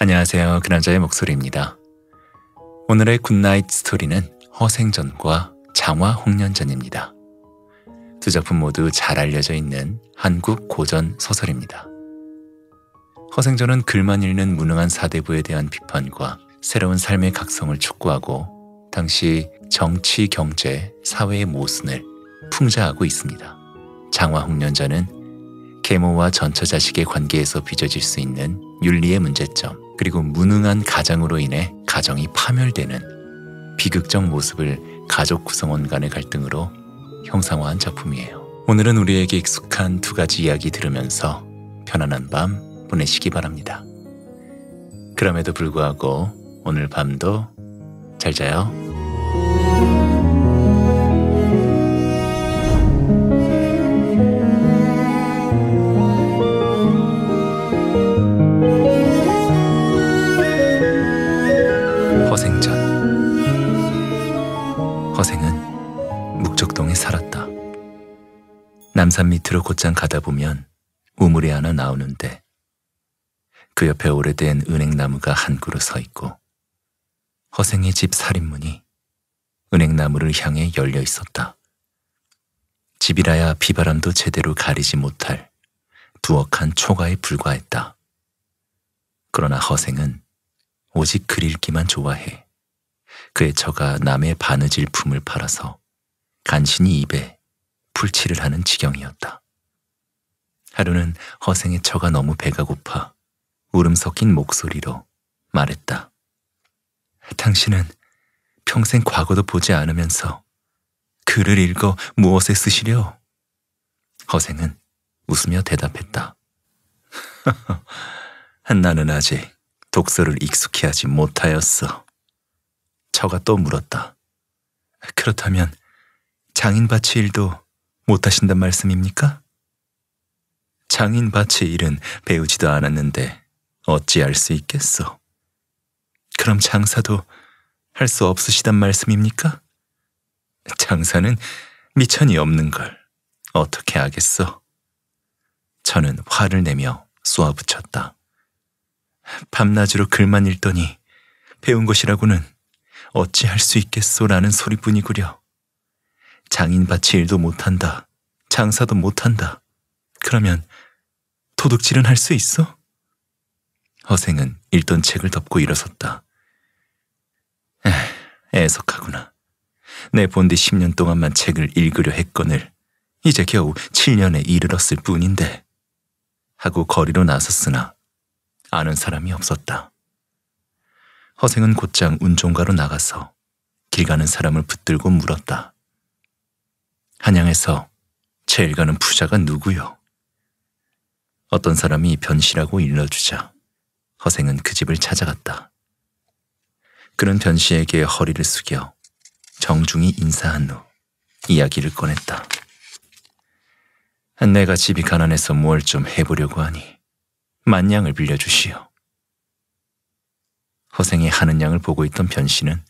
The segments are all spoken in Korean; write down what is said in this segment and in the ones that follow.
안녕하세요. 그 남자의 목소리입니다. 오늘의 굿나잇 스토리는 허생전과 장화 홍련전입니다. 두 작품 모두 잘 알려져 있는 한국 고전 소설입니다. 허생전은 글만 읽는 무능한 사대부에 대한 비판과 새로운 삶의 각성을 촉구하고 당시 정치, 경제, 사회의 모순을 풍자하고 있습니다. 장화 홍련전은 계모와 전처자식의 관계에서 빚어질 수 있는 윤리의 문제점, 그리고 무능한 가장으로 인해 가정이 파멸되는 비극적 모습을 가족 구성원 간의 갈등으로 형상화한 작품이에요. 오늘은 우리에게 익숙한 두 가지 이야기 들으면서 편안한 밤 보내시기 바랍니다. 그럼에도 불구하고 오늘 밤도 잘 자요. 남산 밑으로 곧장 가다 보면 우물이 하나 나오는데 그 옆에 오래된 은행나무가 한 그루 서 있고 허생의 집 살인문이 은행나무를 향해 열려 있었다. 집이라야 비바람도 제대로 가리지 못할 두억한 초가에 불과했다. 그러나 허생은 오직 그릴기만 좋아해 그의 처가 남의 바느질 품을 팔아서 간신히 입에 풀칠을 하는 지경이었다. 하루는 허생의 처가 너무 배가 고파 울음 섞인 목소리로 말했다. 당신은 평생 과거도 보지 않으면서 글을 읽어 무엇에 쓰시려? 허생은 웃으며 대답했다. 나는 아직 독서를 익숙히 하지 못하였어. 처가 또 물었다. 그렇다면 장인밭치 일도 못하신단 말씀입니까? 장인 밭의 일은 배우지도 않았는데 어찌 할수 있겠소? 그럼 장사도 할 수 없으시단 말씀입니까? 장사는 미천이 없는 걸 어떻게 하겠소? 저는 화를 내며 쏘아붙였다. 밤낮으로 글만 읽더니 배운 것이라고는 어찌 할 수 있겠소라는 소리뿐이구려. 장인밭이 일도 못한다. 장사도 못한다. 그러면 도둑질은 할 수 있어? 허생은 읽던 책을 덮고 일어섰다. 에, 애석하구나. 내 본디 10년 동안만 책을 읽으려 했거늘 이제 겨우 7년에 이르렀을 뿐인데 하고 거리로 나섰으나 아는 사람이 없었다. 허생은 곧장 운종가로 나가서 길 가는 사람을 붙들고 물었다. 한양에서 제일가는 부자가 누구요? 어떤 사람이 변씨라고 일러주자 허생은 그 집을 찾아갔다. 그는 변씨에게 허리를 숙여 정중히 인사한 후 이야기를 꺼냈다. 내가 집이 가난해서 뭘 좀 해보려고 하니 만냥을 빌려주시오. 허생이 하는 양을 보고 있던 변씨는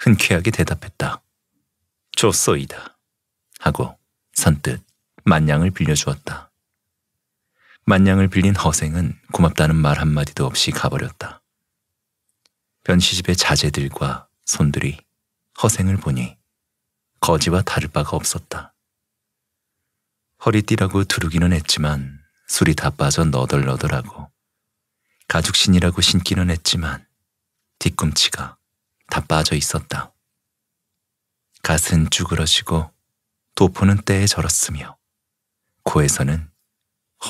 흔쾌하게 대답했다. 좋소이다. 하고 선뜻 만냥을 빌려주었다. 만냥을 빌린 허생은 고맙다는 말 한마디도 없이 가버렸다. 변시집의 자제들과 손들이 허생을 보니 거지와 다를 바가 없었다. 허리띠라고 두르기는 했지만 술이 다 빠져 너덜너덜하고 가죽신이라고 신기는 했지만 뒤꿈치가 다 빠져 있었다. 갓은 쭈그러시고 도포는 때에 절었으며 코에서는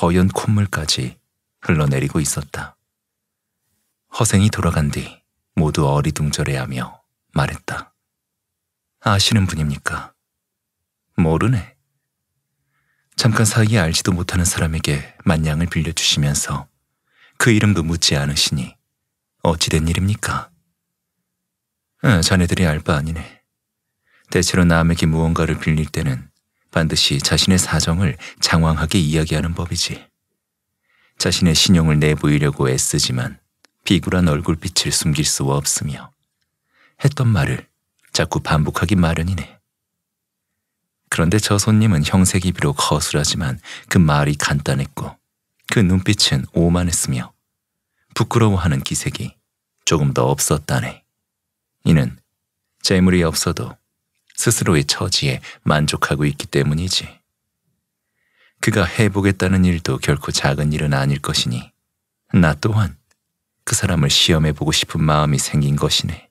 허연 콧물까지 흘러내리고 있었다. 허생이 돌아간 뒤 모두 어리둥절해하며 말했다. 아시는 분입니까? 모르네. 잠깐 사이에 알지도 못하는 사람에게 만냥을 빌려주시면서 그 이름도 묻지 않으시니 어찌된 일입니까? 아, 자네들이 알 바 아니네. 대체로 남에게 무언가를 빌릴 때는 반드시 자신의 사정을 장황하게 이야기하는 법이지. 자신의 신용을 내보이려고 애쓰지만 비굴한 얼굴빛을 숨길 수 없으며 했던 말을 자꾸 반복하기 마련이네. 그런데 저 손님은 형색이 비록 거슬하지만 그 말이 간단했고 그 눈빛은 오만했으며 부끄러워하는 기색이 조금 더 없었다네. 이는 재물이 없어도 스스로의 처지에 만족하고 있기 때문이지. 그가 해보겠다는 일도 결코 작은 일은 아닐 것이니 나 또한 그 사람을 시험해보고 싶은 마음이 생긴 것이네.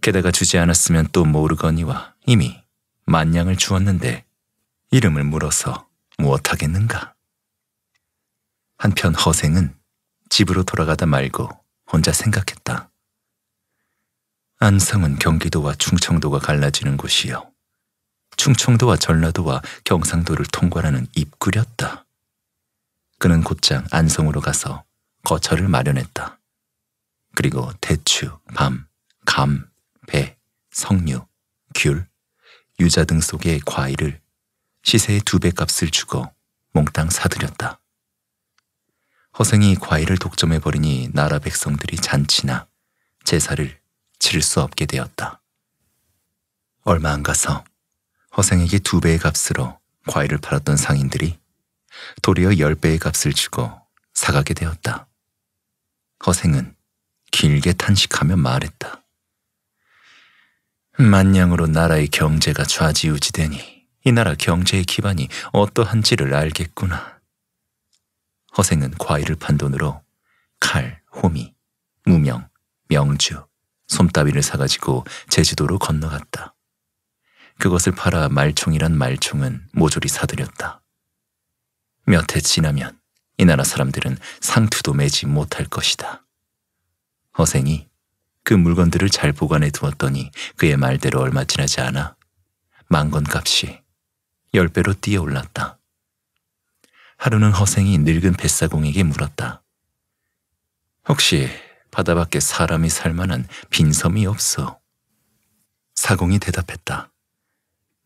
게다가 주지 않았으면 또 모르거니와 이미 만냥을 주었는데 이름을 물어서 무엇하겠는가. 한편 허생은 집으로 돌아가다 말고 혼자 생각했다. 안성은 경기도와 충청도가 갈라지는 곳이요. 충청도와 전라도와 경상도를 통과하는 입구렸다. 그는 곧장 안성으로 가서 거처를 마련했다. 그리고 대추, 밤, 감, 배, 석류, 귤, 유자 등 속의 과일을 시세의 두 배 값을 주고 몽땅 사들였다. 허생이 과일을 독점해버리니 나라 백성들이 잔치나 제사를 치를 수 없게 되었다. 얼마 안 가서 허생에게 두 배의 값으로 과일을 팔았던 상인들이 도리어 열 배의 값을 주고 사가게 되었다. 허생은 길게 탄식하며 말했다. 만냥으로 나라의 경제가 좌지우지되니 이 나라 경제의 기반이 어떠한지를 알겠구나. 허생은 과일을 판 돈으로 칼, 호미, 무명, 명주, 솜따위를 사가지고 제주도로 건너갔다. 그것을 팔아 말총이란 말총은 모조리 사들였다. 몇 해 지나면 이 나라 사람들은 상투도 매지 못할 것이다. 허생이 그 물건들을 잘 보관해 두었더니 그의 말대로 얼마 지나지 않아 망건 값이 열 배로 뛰어 올랐다. 하루는 허생이 늙은 뱃사공에게 물었다. 혹시 바다밖에 사람이 살 만한 빈섬이 없어. 사공이 대답했다.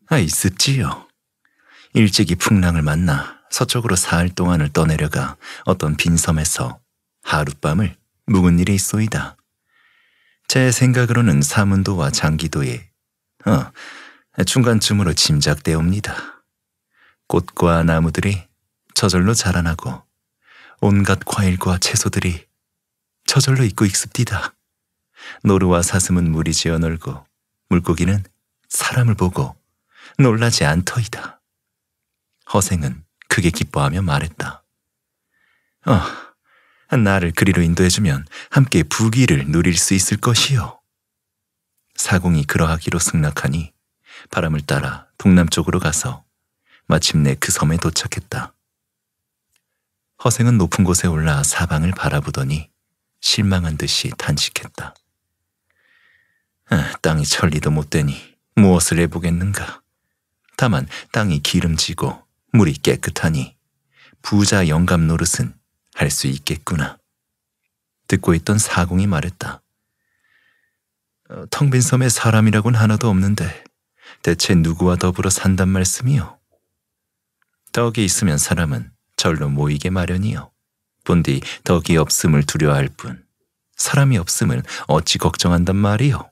아, 있었지요. 일찍이 풍랑을 만나 서쪽으로 사흘 동안을 떠내려가 어떤 빈섬에서 하룻밤을 묵은 일이 있소이다. 제 생각으로는 사문도와 장기도에 어, 중간쯤으로 짐작되옵니다. 꽃과 나무들이 저절로 자라나고 온갖 과일과 채소들이 저절로 잊고 익습디다. 노루와 사슴은 물이 지어 놀고 물고기는 사람을 보고 놀라지 않더이다. 허생은 크게 기뻐하며 말했다. 어, 나를 그리로 인도해주면 함께 부귀를 누릴 수 있을 것이요. 사공이 그러하기로 승낙하니 바람을 따라 동남쪽으로 가서 마침내 그 섬에 도착했다. 허생은 높은 곳에 올라 사방을 바라보더니 실망한 듯이 단식했다. 아, 땅이 천리도 못 되니 무엇을 해보겠는가. 다만 땅이 기름지고 물이 깨끗하니 부자 영감 노릇은 할 수 있겠구나. 듣고 있던 사공이 말했다. 어, 텅빈 섬에 사람이라곤 하나도 없는데 대체 누구와 더불어 산단 말씀이요? 떡이 있으면 사람은 절로 모이게 마련이요. 본뒤 덕이 없음을 두려워할 뿐 사람이 없음을 어찌 걱정한단 말이오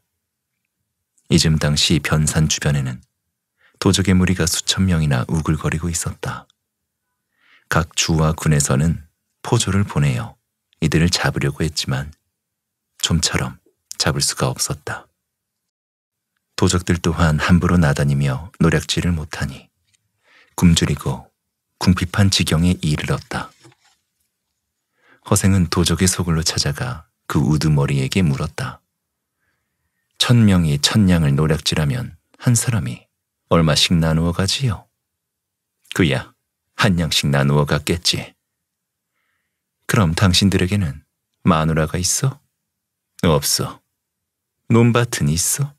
이즘 당시 변산 주변에는 도적의 무리가 수천 명이나 우글거리고 있었다. 각 주와 군에서는 포조를 보내어 이들을 잡으려고 했지만 좀처럼 잡을 수가 없었다. 도적들 또한 함부로 나다니며 노력질를 못하니 굶주리고 궁핍한 지경에 이르렀다. 허생은 도적의 소굴로 찾아가 그 우두머리에게 물었다. 천 명이 천냥을 노략질하면 한 사람이 얼마씩 나누어 가지요? 그야 한냥씩 나누어 갔겠지. 그럼 당신들에게는 마누라가 있어? 없어. 논밭은 있어?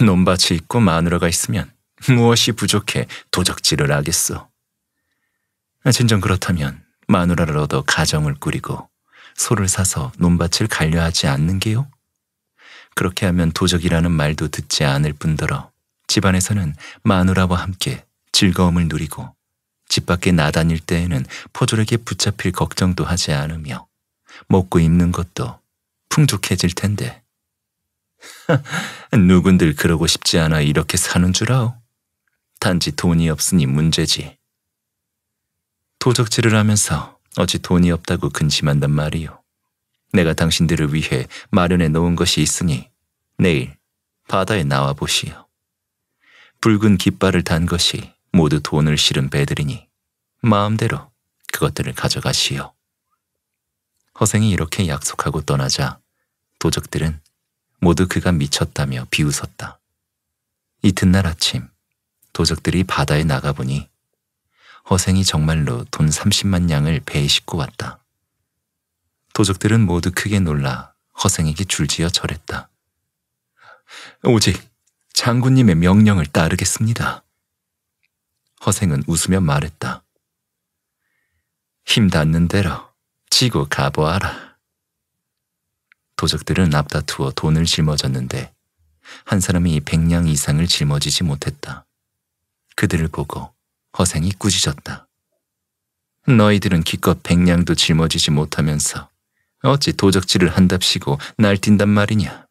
논밭이 있고 마누라가 있으면 무엇이 부족해 도적질을 하겠어. 아, 진정 그렇다면 마누라를 얻어 가정을 꾸리고 소를 사서 논밭을 갈려하지 않는 게요? 그렇게 하면 도적이라는 말도 듣지 않을 뿐더러 집안에서는 마누라와 함께 즐거움을 누리고 집 밖에 나다닐 때에는 포졸에게 붙잡힐 걱정도 하지 않으며 먹고 입는 것도 풍족해질 텐데. 누군들 그러고 싶지 않아 이렇게 사는 줄 아오. 단지 돈이 없으니 문제지. 도적질을 하면서 어찌 돈이 없다고 근심한단 말이오 내가 당신들을 위해 마련해 놓은 것이 있으니 내일 바다에 나와 보시오. 붉은 깃발을 단 것이 모두 돈을 실은 배들이니 마음대로 그것들을 가져가시오. 허생이 이렇게 약속하고 떠나자 도적들은 모두 그가 미쳤다며 비웃었다. 이튿날 아침 도적들이 바다에 나가보니 허생이 정말로 돈 30만 양을 배에 싣고 왔다. 도적들은 모두 크게 놀라 허생에게 줄지어 절했다. 오직 장군님의 명령을 따르겠습니다. 허생은 웃으며 말했다. 힘 닿는 대로 지고 가보아라. 도적들은 앞다투어 돈을 짊어졌는데 한 사람이 백냥 이상을 짊어지지 못했다. 그들을 보고 허생이 꾸짖었다. 너희들은 기껏 백냥도 짊어지지 못하면서 어찌 도적질을 한답시고 날뛴단 말이냐.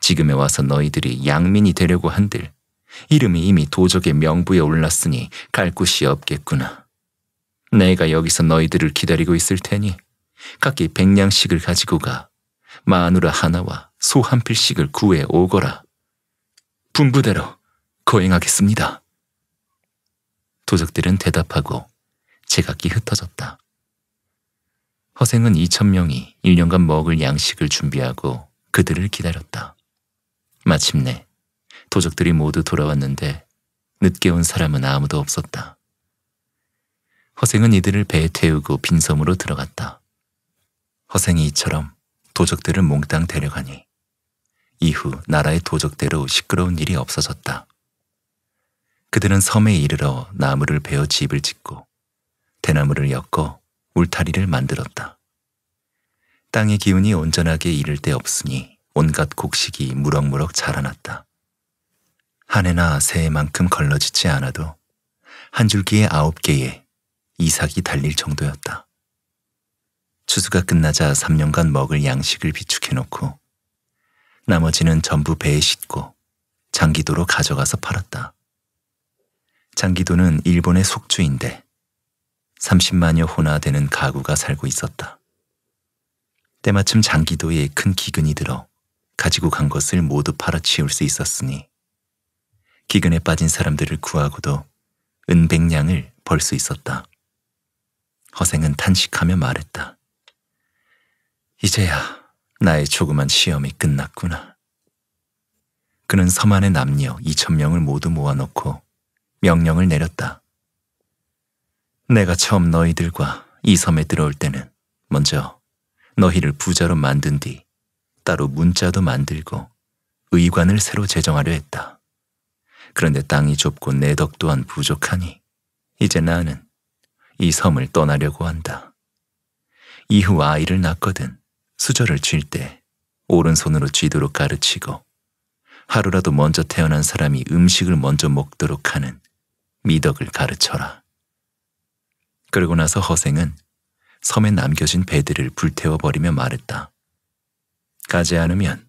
지금에 와서 너희들이 양민이 되려고 한들 이름이 이미 도적의 명부에 올랐으니 갈 곳이 없겠구나. 내가 여기서 너희들을 기다리고 있을 테니 각기 백냥씩을 가지고 가 마누라 하나와 소 한 필씩을 구해 오거라. 분부대로 거행하겠습니다. 도적들은 대답하고 제각기 흩어졌다. 허생은 2천명이 1년간 먹을 양식을 준비하고 그들을 기다렸다. 마침내 도적들이 모두 돌아왔는데 늦게 온 사람은 아무도 없었다. 허생은 이들을 배에 태우고 빈섬으로 들어갔다. 허생이 이처럼 도적들을 몽땅 데려가니 이후 나라의 도적대로 시끄러운 일이 없어졌다. 그들은 섬에 이르러 나무를 베어 집을 짓고 대나무를 엮어 울타리를 만들었다. 땅의 기운이 온전하게 이를 데 없으니 온갖 곡식이 무럭무럭 자라났다. 한 해나 새해만큼 걸러지지 않아도 한 줄기에 아홉 개의 이삭이 달릴 정도였다. 추수가 끝나자 3년간 먹을 양식을 비축해놓고 나머지는 전부 배에 싣고 장기도로 가져가서 팔았다. 장기도는 일본의 속주인데 30만여 호나 되는 가구가 살고 있었다. 때마침 장기도에 큰 기근이 들어 가지고 간 것을 모두 팔아치울 수 있었으니 기근에 빠진 사람들을 구하고도 은백냥을 벌 수 있었다. 허생은 탄식하며 말했다. 이제야 나의 조그만 시험이 끝났구나. 그는 섬안의 남녀 2천명을 모두 모아놓고 명령을 내렸다. 내가 처음 너희들과 이 섬에 들어올 때는 먼저 너희를 부자로 만든 뒤 따로 문자도 만들고 의관을 새로 제정하려 했다. 그런데 땅이 좁고 내 덕 또한 부족하니 이제 나는 이 섬을 떠나려고 한다. 이후 아이를 낳거든 수저를 쥘 때 오른손으로 쥐도록 가르치고 하루라도 먼저 태어난 사람이 음식을 먼저 먹도록 하는 미덕을 가르쳐라. 그러고 나서 허생은 섬에 남겨진 배들을 불태워버리며 말했다. 가지 않으면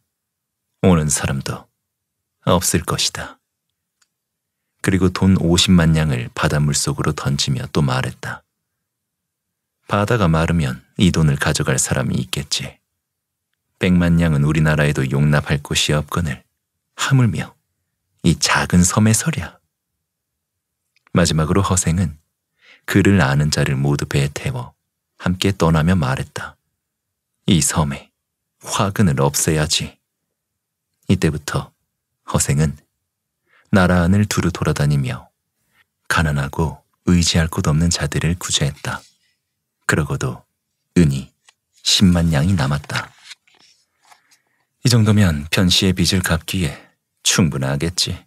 오는 사람도 없을 것이다. 그리고 돈 50만 냥을 바닷물 속으로 던지며 또 말했다. 바다가 마르면 이 돈을 가져갈 사람이 있겠지. 100만 냥은 우리나라에도 용납할 곳이 없거늘 하물며 이 작은 섬에서랴. 마지막으로 허생은 그를 아는 자를 모두 배에 태워 함께 떠나며 말했다. 이 섬에 화근을 없애야지. 이때부터 허생은 나라 안을 두루 돌아다니며 가난하고 의지할 곳 없는 자들을 구제했다. 그러고도 은이 10만 양이 남았다. 이 정도면 변씨의 빚을 갚기에 충분하겠지.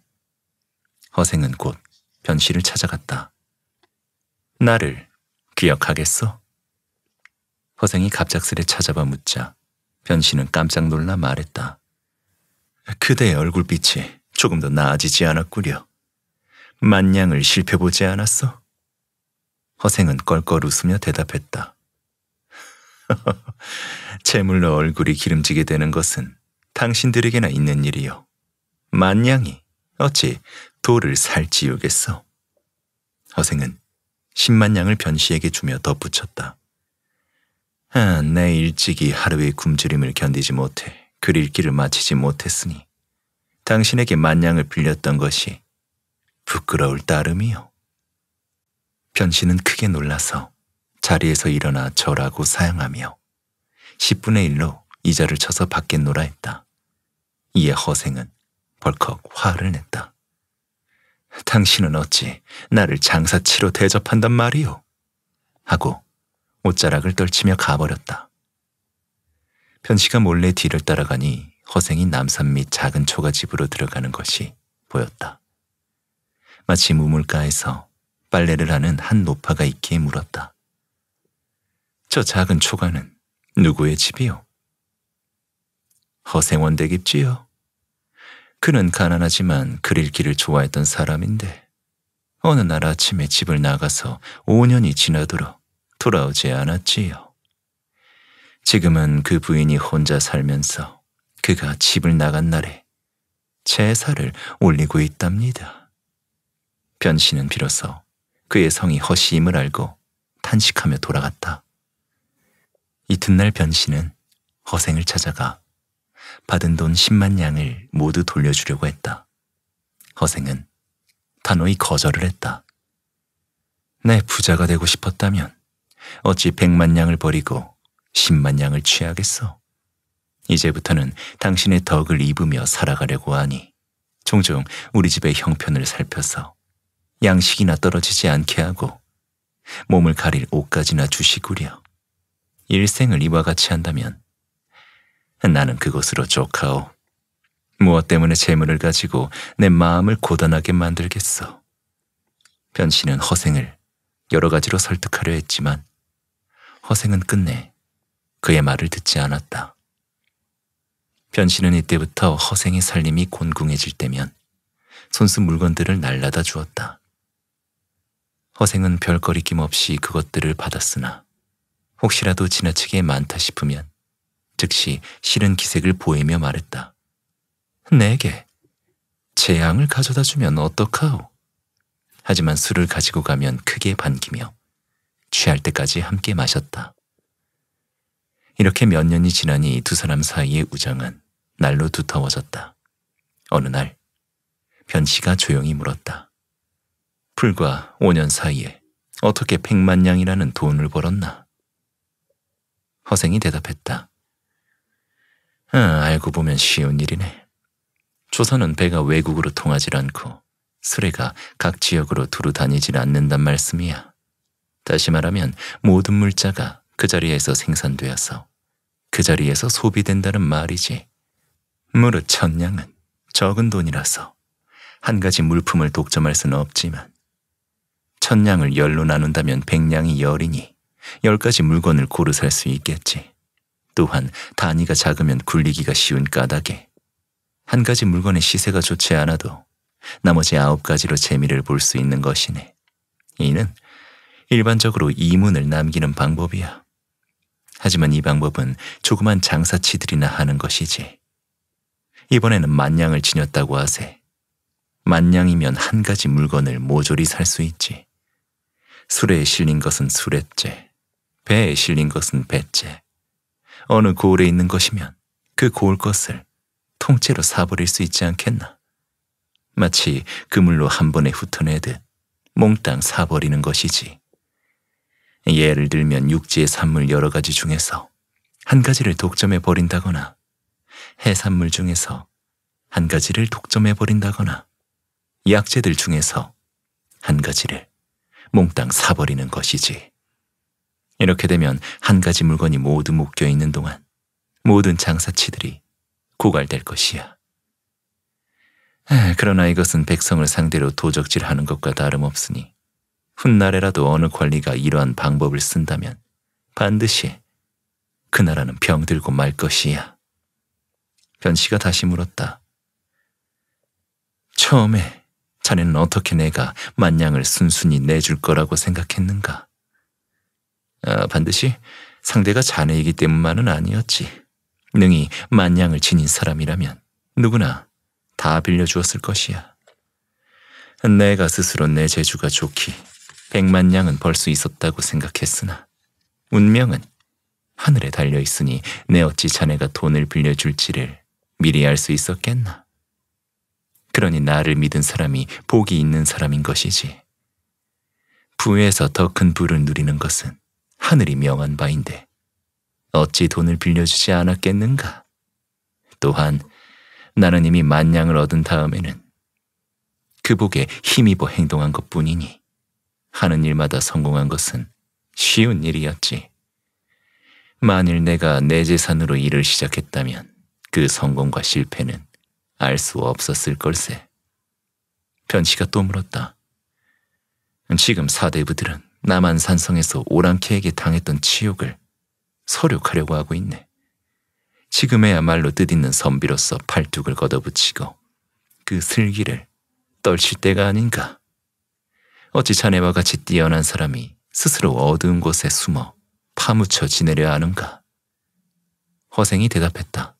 허생은 곧변 씨를 찾아갔다. 나를 기억하겠어? 허생이 갑작스레 찾아봐 묻자 변 씨는 깜짝 놀라 말했다. 그대의 얼굴빛이 조금 더 나아지지 않았구려. 만냥을 실패보지 않았어? 허생은 껄껄 웃으며 대답했다. 제물로 얼굴이 기름지게 되는 것은 당신들에게나 있는 일이요. 만냥이 어찌 돌를 살찌우겠어. 허생은 10만 양을 변씨에게 주며 덧붙였다. 아, 내 일찍이 하루의 굶주림을 견디지 못해 그릴기를 마치지 못했으니 당신에게 만냥을 빌렸던 것이 부끄러울 따름이요. 변씨는 크게 놀라서 자리에서 일어나 절하고 사양하며 10분의 1로 이자를 쳐서 밖에 놀아 했다. 이에 허생은 벌컥 화를 냈다. 당신은 어찌 나를 장사치로 대접한단 말이오? 하고 옷자락을 떨치며 가버렸다. 편씨가 몰래 뒤를 따라가니 허생이 남산 및 작은 초가집으로 들어가는 것이 보였다. 마치 무물가에서 빨래를 하는 한 노파가 있기에 물었다. 저 작은 초가는 누구의 집이오 허생원댁 입지요? 그는 가난하지만 글 읽기를 좋아했던 사람인데 어느 날 아침에 집을 나가서 5년이 지나도록 돌아오지 않았지요. 지금은 그 부인이 혼자 살면서 그가 집을 나간 날에 제사를 올리고 있답니다. 변신은 비로소 그의 성이 허시임을 알고 탄식하며 돌아갔다. 이튿날 변신은 허생을 찾아가 받은 돈 10만 양을 모두 돌려주려고 했다. 허생은 단호히 거절을 했다. 내 부자가 되고 싶었다면 어찌 100만 양을 버리고 10만 양을 취하겠어? 이제부터는 당신의 덕을 입으며 살아가려고 하니 종종 우리 집의 형편을 살펴서 양식이나 떨어지지 않게 하고 몸을 가릴 옷까지나 주시구려. 일생을 이와 같이 한다면 나는 그것으로 쫓아오. 무엇 때문에 재물을 가지고 내 마음을 고단하게 만들겠어. 변신은 허생을 여러 가지로 설득하려 했지만 허생은 끝내 그의 말을 듣지 않았다. 변신은 이때부터 허생의 살림이 곤궁해질 때면 손수 물건들을 날라다 주었다. 허생은 별거리낌 없이 그것들을 받았으나 혹시라도 지나치게 많다 싶으면 즉시 실은 기색을 보이며 말했다. 내게 재앙을 가져다 주면 어떡하오? 하지만 술을 가지고 가면 크게 반기며 취할 때까지 함께 마셨다. 이렇게 몇 년이 지나니 두 사람 사이의 우정은 날로 두터워졌다. 어느 날 변씨가 조용히 물었다. 불과 5년 사이에 어떻게 백만 냥이라는 돈을 벌었나? 허생이 대답했다. 아, 알고 보면 쉬운 일이네. 조선은 배가 외국으로 통하질 않고 수레가 각 지역으로 두루 다니질 않는단 말씀이야. 다시 말하면 모든 물자가 그 자리에서 생산되어서 그 자리에서 소비된다는 말이지. 무릇 천냥은 적은 돈이라서 한 가지 물품을 독점할 수는 없지만 천냥을 열로 나눈다면 백냥이 열이니 열 가지 물건을 고루 살 수 있겠지. 또한 단위가 작으면 굴리기가 쉬운 까닭에 한 가지 물건의 시세가 좋지 않아도 나머지 아홉 가지로 재미를 볼 수 있는 것이네. 이는 일반적으로 이문을 남기는 방법이야. 하지만 이 방법은 조그만 장사치들이나 하는 것이지. 이번에는 만냥을 지녔다고 하세. 만냥이면 한 가지 물건을 모조리 살 수 있지. 술에 실린 것은 술에째, 배에 실린 것은 배째, 어느 고을에 있는 것이면 그 고을 것을 통째로 사버릴 수 있지 않겠나. 마치 그물로 한 번에 훑어내듯 몽땅 사버리는 것이지. 예를 들면 육지의 산물 여러 가지 중에서 한 가지를 독점해 버린다거나 해산물 중에서 한 가지를 독점해 버린다거나 약재들 중에서 한 가지를 몽땅 사버리는 것이지. 이렇게 되면 한 가지 물건이 모두 묶여 있는 동안 모든 장사치들이 고갈될 것이야. 그러나 이것은 백성을 상대로 도적질하는 것과 다름없으니 훗날에라도 어느 권리가 이러한 방법을 쓴다면 반드시 그 나라는 병들고 말 것이야. 변씨가 다시 물었다. 처음에 자네는 어떻게 내가 만냥을 순순히 내줄 거라고 생각했는가? 어, 반드시 상대가 자네이기 때문만은 아니었지. 능히 만냥을 지닌 사람이라면 누구나 다 빌려주었을 것이야. 내가 스스로 내 재주가 좋기 백만 냥은 벌 수 있었다고 생각했으나 운명은 하늘에 달려 있으니 내 어찌 자네가 돈을 빌려줄지를 미리 알 수 있었겠나. 그러니 나를 믿은 사람이 복이 있는 사람인 것이지. 부에서 더 큰 부를 누리는 것은 하늘이 명한 바인데 어찌 돈을 빌려주지 않았겠는가? 또한 나는 이미 만냥을 얻은 다음에는 그 복에 힘입어 행동한 것뿐이니 하는 일마다 성공한 것은 쉬운 일이었지. 만일 내가 내 재산으로 일을 시작했다면 그 성공과 실패는 알 수 없었을 걸세. 변씨가 또 물었다. 지금 사대부들은 남한 산성에서 오랑캐에게 당했던 치욕을 서륙하려고 하고 있네. 지금에야말로 뜻있는 선비로서 팔뚝을 걷어붙이고 그 슬기를 떨칠 때가 아닌가. 어찌 자네와 같이 뛰어난 사람이 스스로 어두운 곳에 숨어 파묻혀 지내려 하는가. 허생이 대답했다.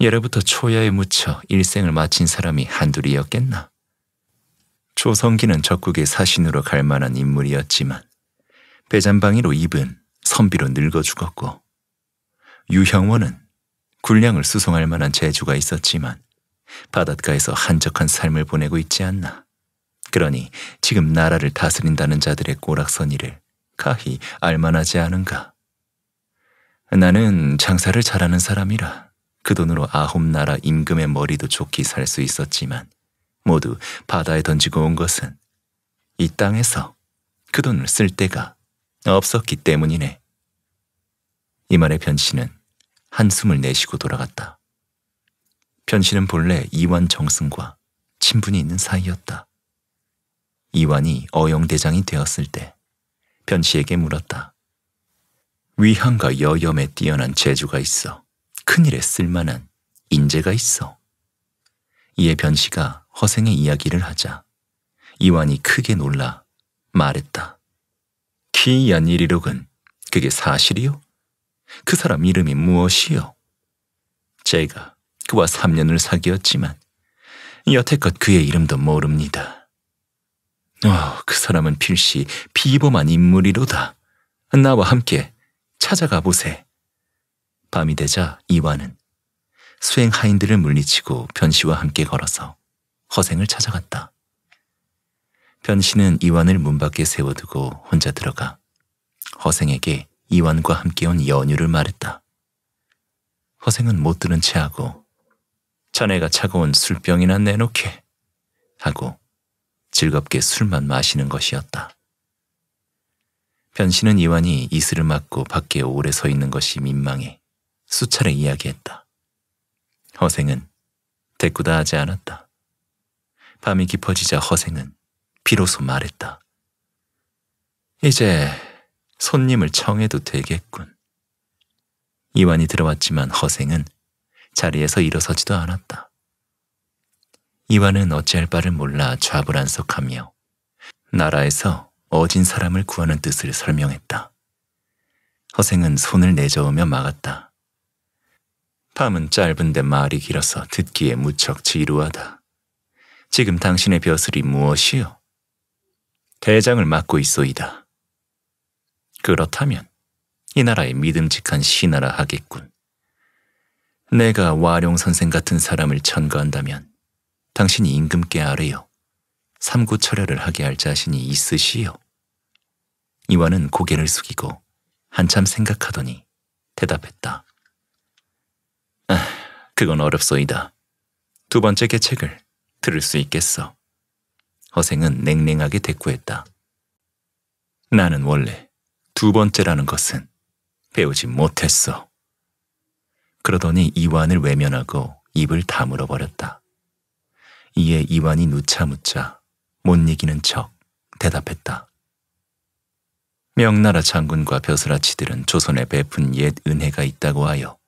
예로부터 초야에 묻혀 일생을 마친 사람이 한둘이었겠나. 조성기는 적국의 사신으로 갈 만한 인물이었지만 배잔방이로 입은 선비로 늙어 죽었고 유형원은 군량을 수송할 만한 재주가 있었지만 바닷가에서 한적한 삶을 보내고 있지 않나. 그러니 지금 나라를 다스린다는 자들의 꼬락서니를 가히 알만하지 않은가. 나는 장사를 잘하는 사람이라 그 돈으로 아홉 나라 임금의 머리도 좋게 살 수 있었지만 모두 바다에 던지고 온 것은 이 땅에서 그 돈을 쓸 데가 없었기 때문이네. 이 말에 변씨는 한숨을 내쉬고 돌아갔다. 변씨는 본래 이완 정승과 친분이 있는 사이였다. 이완이 어영대장이 되었을 때 변씨에게 물었다. 위한과 여염에 뛰어난 재주가 있어 큰일에 쓸만한 인재가 있어. 이에 변씨가 허생의 이야기를 하자 이완이 크게 놀라 말했다. 키얀일이록은 그게 사실이요? 그 사람 이름이 무엇이요? 제가 그와 3년을 사귀었지만 여태껏 그의 이름도 모릅니다. 어, 그 사람은 필시 비범한 인물이로다. 나와 함께 찾아가 보세. 밤이 되자 이완은 수행 하인들을 물리치고 변시와 함께 걸어서 허생을 찾아갔다. 변신은 이완을 문 밖에 세워두고 혼자 들어가 허생에게 이완과 함께 온 연유를 말했다. 허생은 못 들은 채 하고 자네가 차가운 술병이나 내놓게 하고 즐겁게 술만 마시는 것이었다. 변신은 이완이 이슬을 맞고 밖에 오래 서 있는 것이 민망해 수차례 이야기했다. 허생은 대꾸다 하지 않았다. 밤이 깊어지자 허생은 비로소 말했다. 이제 손님을 청해도 되겠군. 이완이 들어왔지만 허생은 자리에서 일어서지도 않았다. 이완은 어찌할 바를 몰라 좌불안석하며 나라에서 어진 사람을 구하는 뜻을 설명했다. 허생은 손을 내저으며 막았다. 밤은 짧은데 말이 길어서 듣기에 무척 지루하다. 지금 당신의 벼슬이 무엇이요? 대장을 맡고 있소이다. 그렇다면 이 나라의 믿음직한 신하라 하겠군. 내가 와룡 선생 같은 사람을 천거한다면 당신이 임금께 아래요. 삼구 철회를 하게 할 자신이 있으시요. 이와는 고개를 숙이고 한참 생각하더니 대답했다. 아, 그건 어렵소이다. 두 번째 계책을 들을 수 있겠어. 허생은 냉랭하게 대꾸했다. 나는 원래 두 번째라는 것은 배우지 못했어. 그러더니 이완을 외면하고 입을 다물어 버렸다. 이에 이완이 누차무차 못 이기는 척 대답했다. 명나라 장군과 벼슬아치들은 조선에 베푼 옛 은혜가 있다고 하여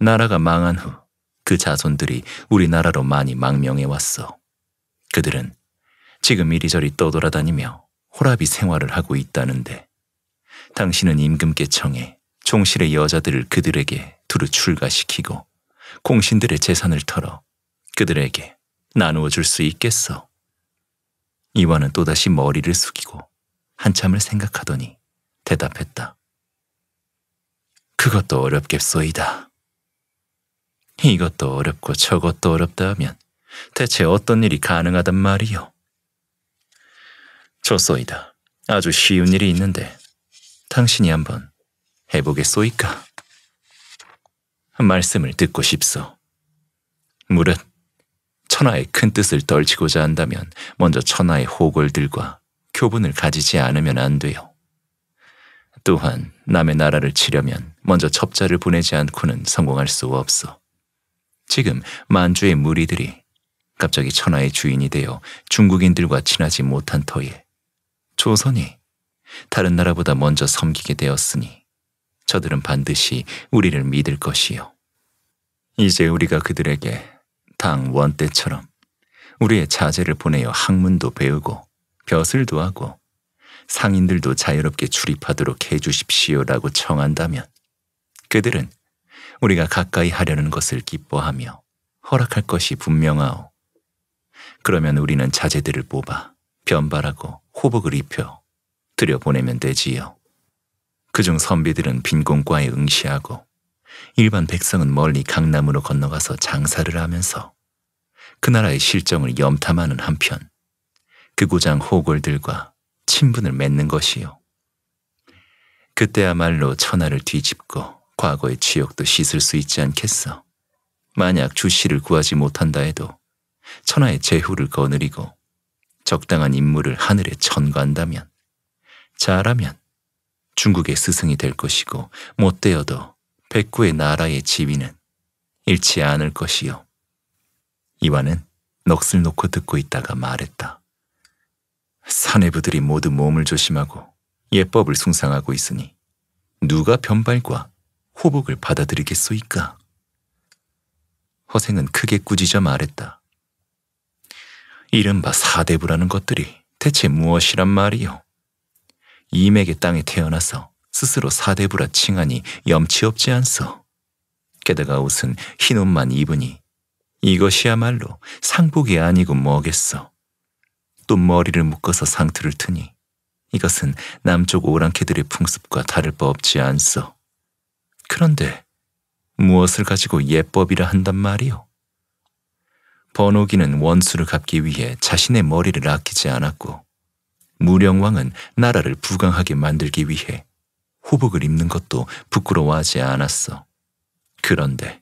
나라가 망한 후그 자손들이 우리나라로 많이 망명해 왔어. 그들은 지금 이리저리 떠돌아다니며 호라비 생활을 하고 있다는데 당신은 임금께 청해 종실의 여자들을 그들에게 두루 출가시키고 공신들의 재산을 털어 그들에게 나누어 줄 수 있겠어. 이완은 또다시 머리를 숙이고 한참을 생각하더니 대답했다. 그것도 어렵겠소이다. 이것도 어렵고 저것도 어렵다 면 대체 어떤 일이 가능하단 말이요. 좋소이다. 아주 쉬운 일이 있는데 당신이 한번 해보겠소이까? 말씀을 듣고 싶소. 무릇 천하의 큰 뜻을 떨치고자 한다면 먼저 천하의 호골들과 교분을 가지지 않으면 안 돼요. 또한 남의 나라를 치려면 먼저 첩자를 보내지 않고는 성공할 수 없어. 지금 만주의 무리들이 갑자기 천하의 주인이 되어 중국인들과 친하지 못한 터에 조선이 다른 나라보다 먼저 섬기게 되었으니 저들은 반드시 우리를 믿을 것이요. 이제 우리가 그들에게 당 원때처럼 우리의 자제를 보내어 학문도 배우고 벼슬도 하고 상인들도 자유롭게 출입하도록 해주십시오라고 청한다면 그들은 우리가 가까이 하려는 것을 기뻐하며 허락할 것이 분명하오. 그러면 우리는 자제들을 뽑아 변발하고 호복을 입혀 들여보내면 되지요. 그중 선비들은 빈곤과에 응시하고 일반 백성은 멀리 강남으로 건너가서 장사를 하면서 그 나라의 실정을 염탐하는 한편 그 고장 호골들과 친분을 맺는 것이요. 그때야말로 천하를 뒤집고 과거의 지역도 씻을 수 있지 않겠어. 만약 주씨를 구하지 못한다 해도 천하의 재후를 거느리고 적당한 임무를 하늘에 천가한다면 잘하면 중국의 스승이 될 것이고 못되어도 백구의 나라의 지위는 잃지 않을 것이요. 이와는 넋을 놓고 듣고 있다가 말했다. 사내부들이 모두 몸을 조심하고 예법을 숭상하고 있으니 누가 변발과 호복을 받아들이겠소이까? 허생은 크게 꾸짖어 말했다. 이른바 사대부라는 것들이 대체 무엇이란 말이오 이맥의 땅에 태어나서 스스로 사대부라 칭하니 염치 없지 않소. 게다가 옷은 흰 옷만 입으니 이것이야말로 상복이 아니고 뭐겠어. 또 머리를 묶어서 상투를 트니 이것은 남쪽 오랑캐들의 풍습과 다를 바 없지 않소. 그런데 무엇을 가지고 예법이라 한단 말이오 번호기는 원수를 갚기 위해 자신의 머리를 아끼지 않았고 무령왕은 나라를 부강하게 만들기 위해 호복을 입는 것도 부끄러워하지 않았어. 그런데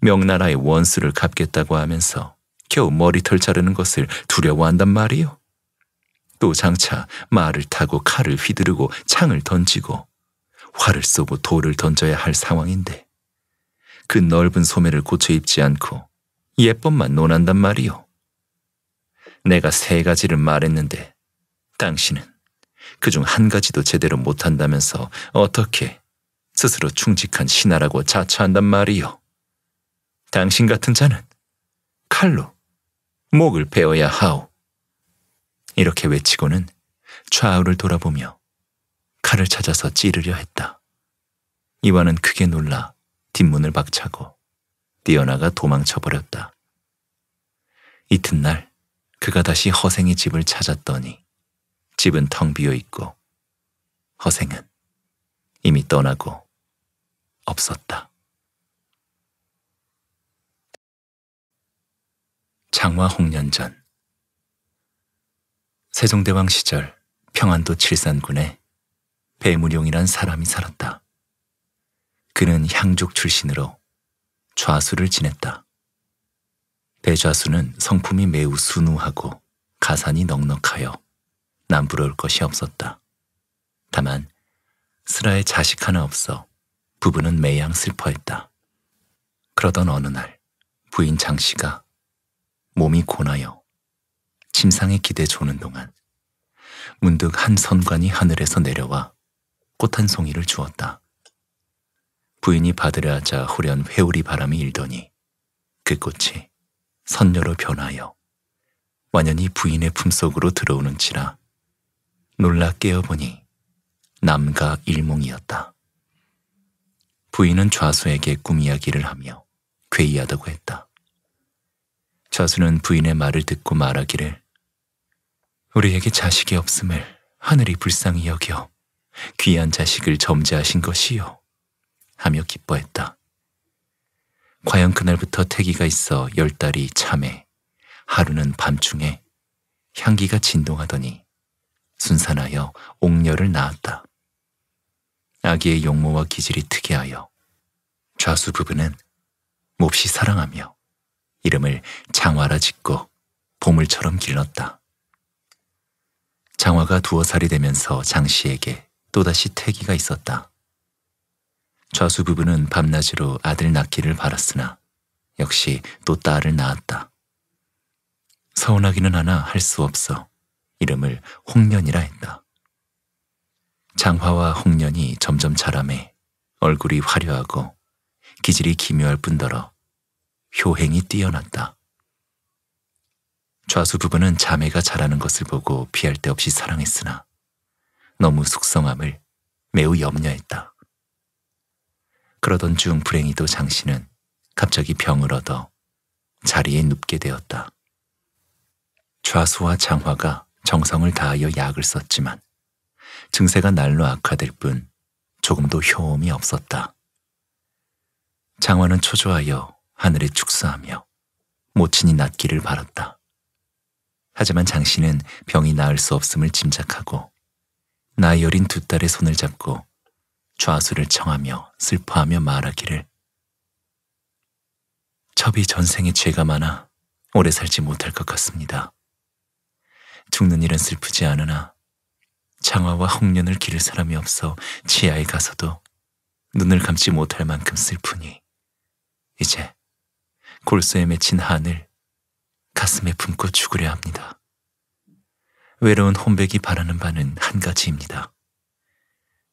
명나라의 원수를 갚겠다고 하면서 겨우 머리털 자르는 것을 두려워한단 말이오또 장차 말을 타고 칼을 휘두르고 창을 던지고 활을 쏘고 돌을 던져야 할 상황인데 그 넓은 소매를 고쳐 입지 않고 예법만 논한단 말이오 내가 세 가지를 말했는데 당신은 그 중 한 가지도 제대로 못한다면서 어떻게 스스로 충직한 신하라고 자처한단 말이오 당신 같은 자는 칼로 목을 베어야 하오. 이렇게 외치고는 좌우를 돌아보며 칼을 찾아서 찌르려 했다. 이와는 크게 놀라 뒷문을 박차고 뛰어나가 도망쳐 버렸다. 이튿날 그가 다시 허생의 집을 찾았더니 집은 텅 비어 있고 허생은 이미 떠나고 없었다. 장화 홍련전 세종대왕 시절 평안도 칠산군에 배무룡이란 사람이 살았다. 그는 향족 출신으로 좌수를 지냈다. 대좌수는 성품이 매우 순우하고 가산이 넉넉하여 남부러울 것이 없었다. 다만 슬라에 자식 하나 없어 부부는 매양 슬퍼했다. 그러던 어느 날 부인 장 씨가 몸이 고나여 침상에 기대 조는 동안 문득 한 선관이 하늘에서 내려와 꽃한 송이를 주었다. 부인이 받으려 하자 후련 회오리 바람이 일더니 그 꽃이 선녀로 변하여 완연히 부인의 품속으로 들어오는지라 놀라 깨어보니 남가 일몽이었다. 부인은 좌수에게 꿈 이야기를 하며 괴이하다고 했다. 좌수는 부인의 말을 듣고 말하기를 우리에게 자식이 없음을 하늘이 불쌍히 여겨 귀한 자식을 점지하신 것이요. 하며 기뻐했다. 과연 그날부터 태기가 있어 열 달이 참해 하루는 밤중에 향기가 진동하더니 순산하여 옥녀를 낳았다. 아기의 용모와 기질이 특이하여 좌수 부부는 몹시 사랑하며 이름을 장화라 짓고 보물처럼 길렀다. 장화가 두어 살이 되면서 장씨에게 또다시 태기가 있었다. 좌수 부부는 밤낮으로 아들 낳기를 바랐으나 역시 또 딸을 낳았다. 서운하기는 하나 할 수 없어 이름을 홍년이라 했다. 장화와 홍년이 점점 자라매 얼굴이 화려하고 기질이 기묘할 뿐더러 효행이 뛰어났다. 좌수 부부는 자매가 자라는 것을 보고 피할 데 없이 사랑했으나 너무 숙성함을 매우 염려했다. 그러던 중 불행히도 장씨는 갑자기 병을 얻어 자리에 눕게 되었다. 좌수와 장화가 정성을 다하여 약을 썼지만 증세가 날로 악화될 뿐 조금도 효험이 없었다. 장화는 초조하여 하늘에 축사하며 모친이 낫기를 바랐다. 하지만 장씨는 병이 나을 수 없음을 짐작하고 나의 어린 두 딸의 손을 잡고 좌수를 청하며 슬퍼하며 말하기를 첩이 전생에 죄가 많아 오래 살지 못할 것 같습니다. 죽는 일은 슬프지 않으나 장화와 홍련을 기를 사람이 없어 지하에 가서도 눈을 감지 못할 만큼 슬프니 이제 골수에 맺힌 한을 가슴에 품고 죽으려 합니다. 외로운 혼백이 바라는 바는 한 가지입니다.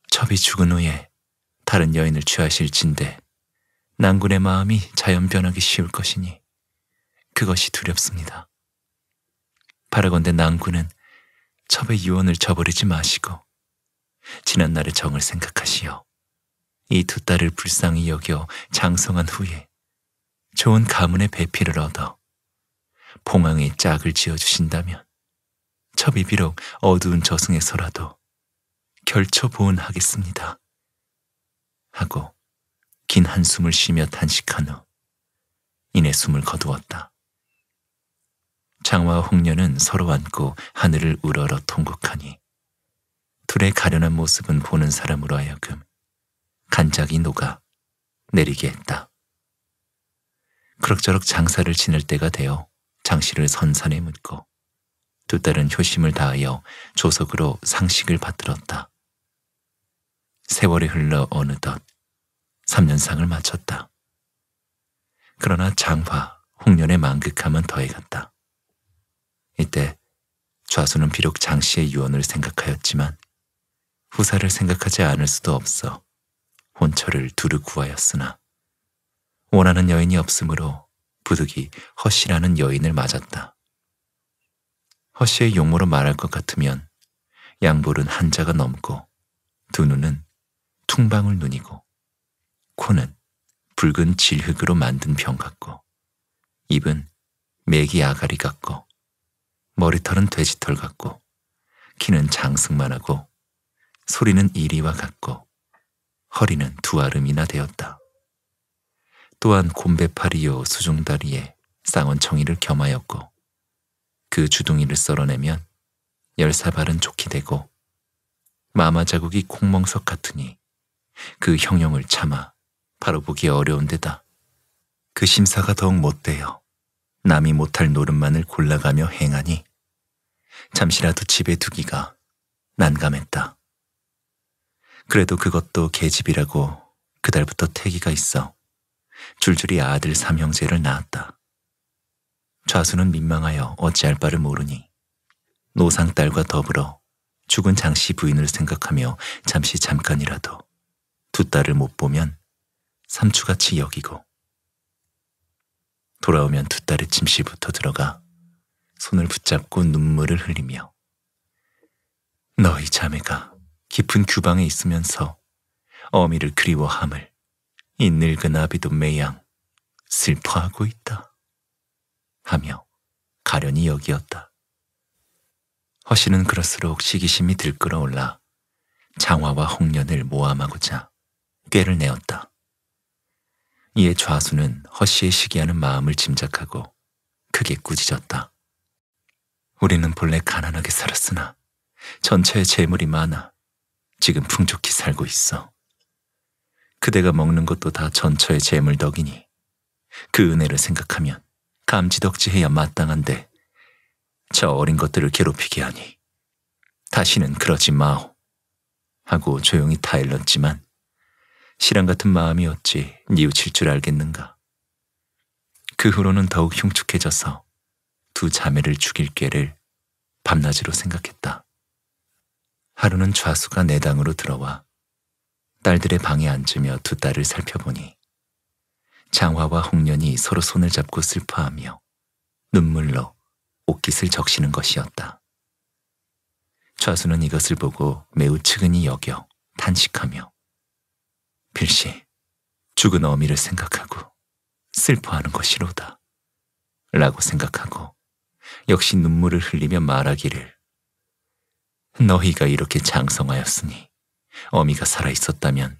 첩이 죽은 후에 다른 여인을 취하실진대 난군의 마음이 자연 변하기 쉬울 것이니 그것이 두렵습니다. 바라건대 난군은 첩의 유언을 저버리지 마시고 지난 날의 정을 생각하시어 이 두 딸을 불쌍히 여겨 장성한 후에 좋은 가문의 배필을 얻어 봉황의 짝을 지어주신다면 첩이 비록 어두운 저승에서라도 결처보은하겠습니다. 하고 긴 한숨을 쉬며 탄식한 후 이내 숨을 거두었다. 장화와 홍련은 서로 안고 하늘을 우러러 통곡하니 둘의 가련한 모습은 보는 사람으로 하여금 간작이 녹아 내리게 했다. 그럭저럭 장사를 지낼 때가 되어 장실을 선산에 묻고 두 딸은 효심을 다하여 조석으로 상식을 받들었다. 세월이 흘러 어느덧 3년상을 마쳤다. 그러나 장화, 홍련의 만극함은 더해갔다. 이때 좌수는 비록 장씨의 유언을 생각하였지만 후사를 생각하지 않을 수도 없어 혼처를 두루 구하였으나 원하는 여인이 없으므로 부득이 허씨라는 여인을 맞았다. 허씨의 용모로 말할 것 같으면 양볼은 한자가 넘고 두 눈은 퉁방울 눈이고 코는 붉은 질흙으로 만든 병 같고 입은 맥이 아가리 같고 머리털은 돼지털 같고 키는 장승만하고 소리는 이리와 같고 허리는 두 아름이나 되었다. 또한 곰배파리요 수중다리에 쌍원청이를 겸하였고 그 주둥이를 썰어내면 열사발은 좋게 되고 마마 자국이 콩멍석 같으니 그 형용을 참아 바로 보기 어려운 데다. 그 심사가 더욱 못되어 남이 못할 노릇만을 골라가며 행하니 잠시라도 집에 두기가 난감했다. 그래도 그것도 계집이라고 그달부터 태기가 있어 줄줄이 아들 삼형제를 낳았다. 좌수는 민망하여 어찌할 바를 모르니 노상 딸과 더불어 죽은 장씨 부인을 생각하며 잠시 잠깐이라도 두 딸을 못 보면 삼추같이 여기고 돌아오면 두 딸의 침실부터 들어가 손을 붙잡고 눈물을 흘리며 너희 자매가 깊은 규방에 있으면서 어미를 그리워함을 이 늙은 아비도 매양 슬퍼하고 있다. 하며 가련히 여기었다. 허씨는 그럴수록 시기심이 들끓어 올라 장화와 홍련을 모함하고자 꾀를 내었다. 이에 좌수는 허씨의 시기하는 마음을 짐작하고 크게 꾸짖었다. 우리는 본래 가난하게 살았으나 전체의 재물이 많아 지금 풍족히 살고 있어. 그대가 먹는 것도 다 전처의 재물 덕이니 그 은혜를 생각하면 감지덕지해야 마땅한데 저 어린 것들을 괴롭히게 하니 다시는 그러지 마오 하고 조용히 타일렀지만 실랑 같은 마음이 었지 뉘우칠 줄 알겠는가. 그 후로는 더욱 흉축해져서두 자매를 죽일 꾀를 밤낮으로 생각했다. 하루는 좌수가 내당으로 들어와 딸들의 방에 앉으며 두 딸을 살펴보니 장화와 홍련이 서로 손을 잡고 슬퍼하며 눈물로 옷깃을 적시는 것이었다. 좌수는 이것을 보고 매우 측은히 여겨 탄식하며 필시 죽은 어미를 생각하고 슬퍼하는 것이로다 라고 생각하고 역시 눈물을 흘리며 말하기를 너희가 이렇게 장성하였으니 어미가 살아있었다면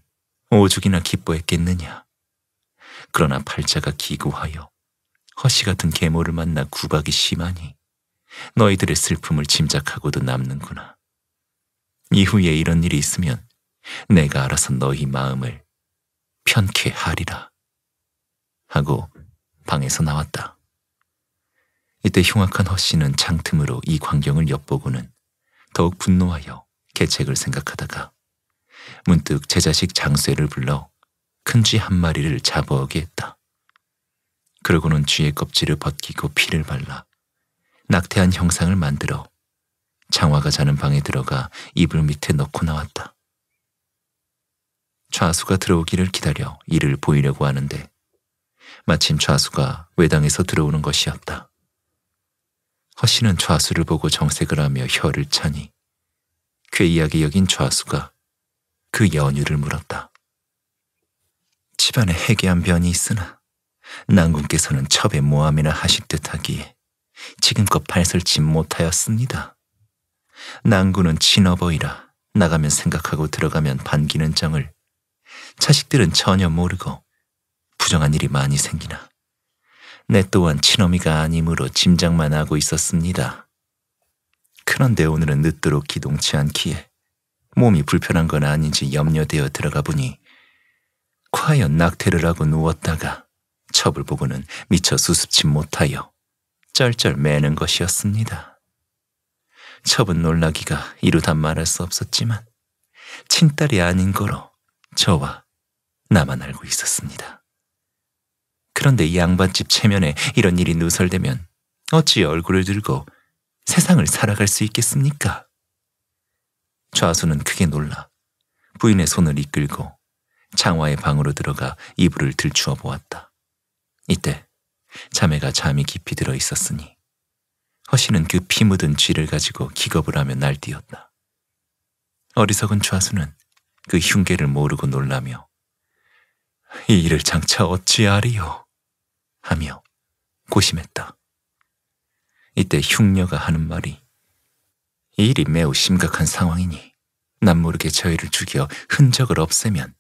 오죽이나 기뻐했겠느냐 그러나 팔자가 기구하여 허씨 같은 계모를 만나 구박이 심하니 너희들의 슬픔을 짐작하고도 남는구나. 이후에 이런 일이 있으면 내가 알아서 너희 마음을 편케 하리라. 하고 방에서 나왔다. 이때 흉악한 허씨는 장틈으로 이 광경을 엿보고는 더욱 분노하여 계책을 생각하다가 문득 제자식 장쇠를 불러 큰쥐한 마리를 잡아오게 했다. 그러고는 쥐의 껍질을 벗기고 피를 발라 낙태한 형상을 만들어 장화가 자는 방에 들어가 이불 밑에 넣고 나왔다. 좌수가 들어오기를 기다려 이를 보이려고 하는데 마침 좌수가 외당에서 들어오는 것이었다. 허씨는 좌수를 보고 정색을 하며 혀를 차니 괴이하게 여긴 좌수가 그 연유를 물었다. 집안에 해괴한 변이 있으나 난군께서는 첩의 모함이나 하실 듯하기에 지금껏 발설치 못하였습니다. 난군은 친어버이라 나가면 생각하고 들어가면 반기는 정을 자식들은 전혀 모르고 부정한 일이 많이 생기나 내 또한 친어미가 아니므로 짐작만 하고 있었습니다. 그런데 오늘은 늦도록 기동치 않기에 몸이 불편한 건 아닌지 염려되어 들어가 보니 과연 낙태를 하고 누웠다가 첩을 보고는 미처 수습치 못하여 쩔쩔 매는 것이었습니다. 첩은 놀라기가 이루다 말할 수 없었지만 친딸이 아닌 거로 저와 나만 알고 있었습니다. 그런데 이 양반집 체면에 이런 일이 누설되면 어찌 얼굴을 들고 세상을 살아갈 수 있겠습니까? 좌수는 크게 놀라 부인의 손을 이끌고 창화의 방으로 들어가 이불을 들추어 보았다. 이때 자매가 잠이 깊이 들어 있었으니 허씨는 그 피 묻은 쥐를 가지고 기겁을 하며 날뛰었다. 어리석은 좌수는 그 흉계를 모르고 놀라며 이 일을 장차 어찌하리요 하며 고심했다. 이때 흉녀가 하는 말이 이 일이 매우 심각한 상황이니 남모르게 저희를 죽여 흔적을 없애면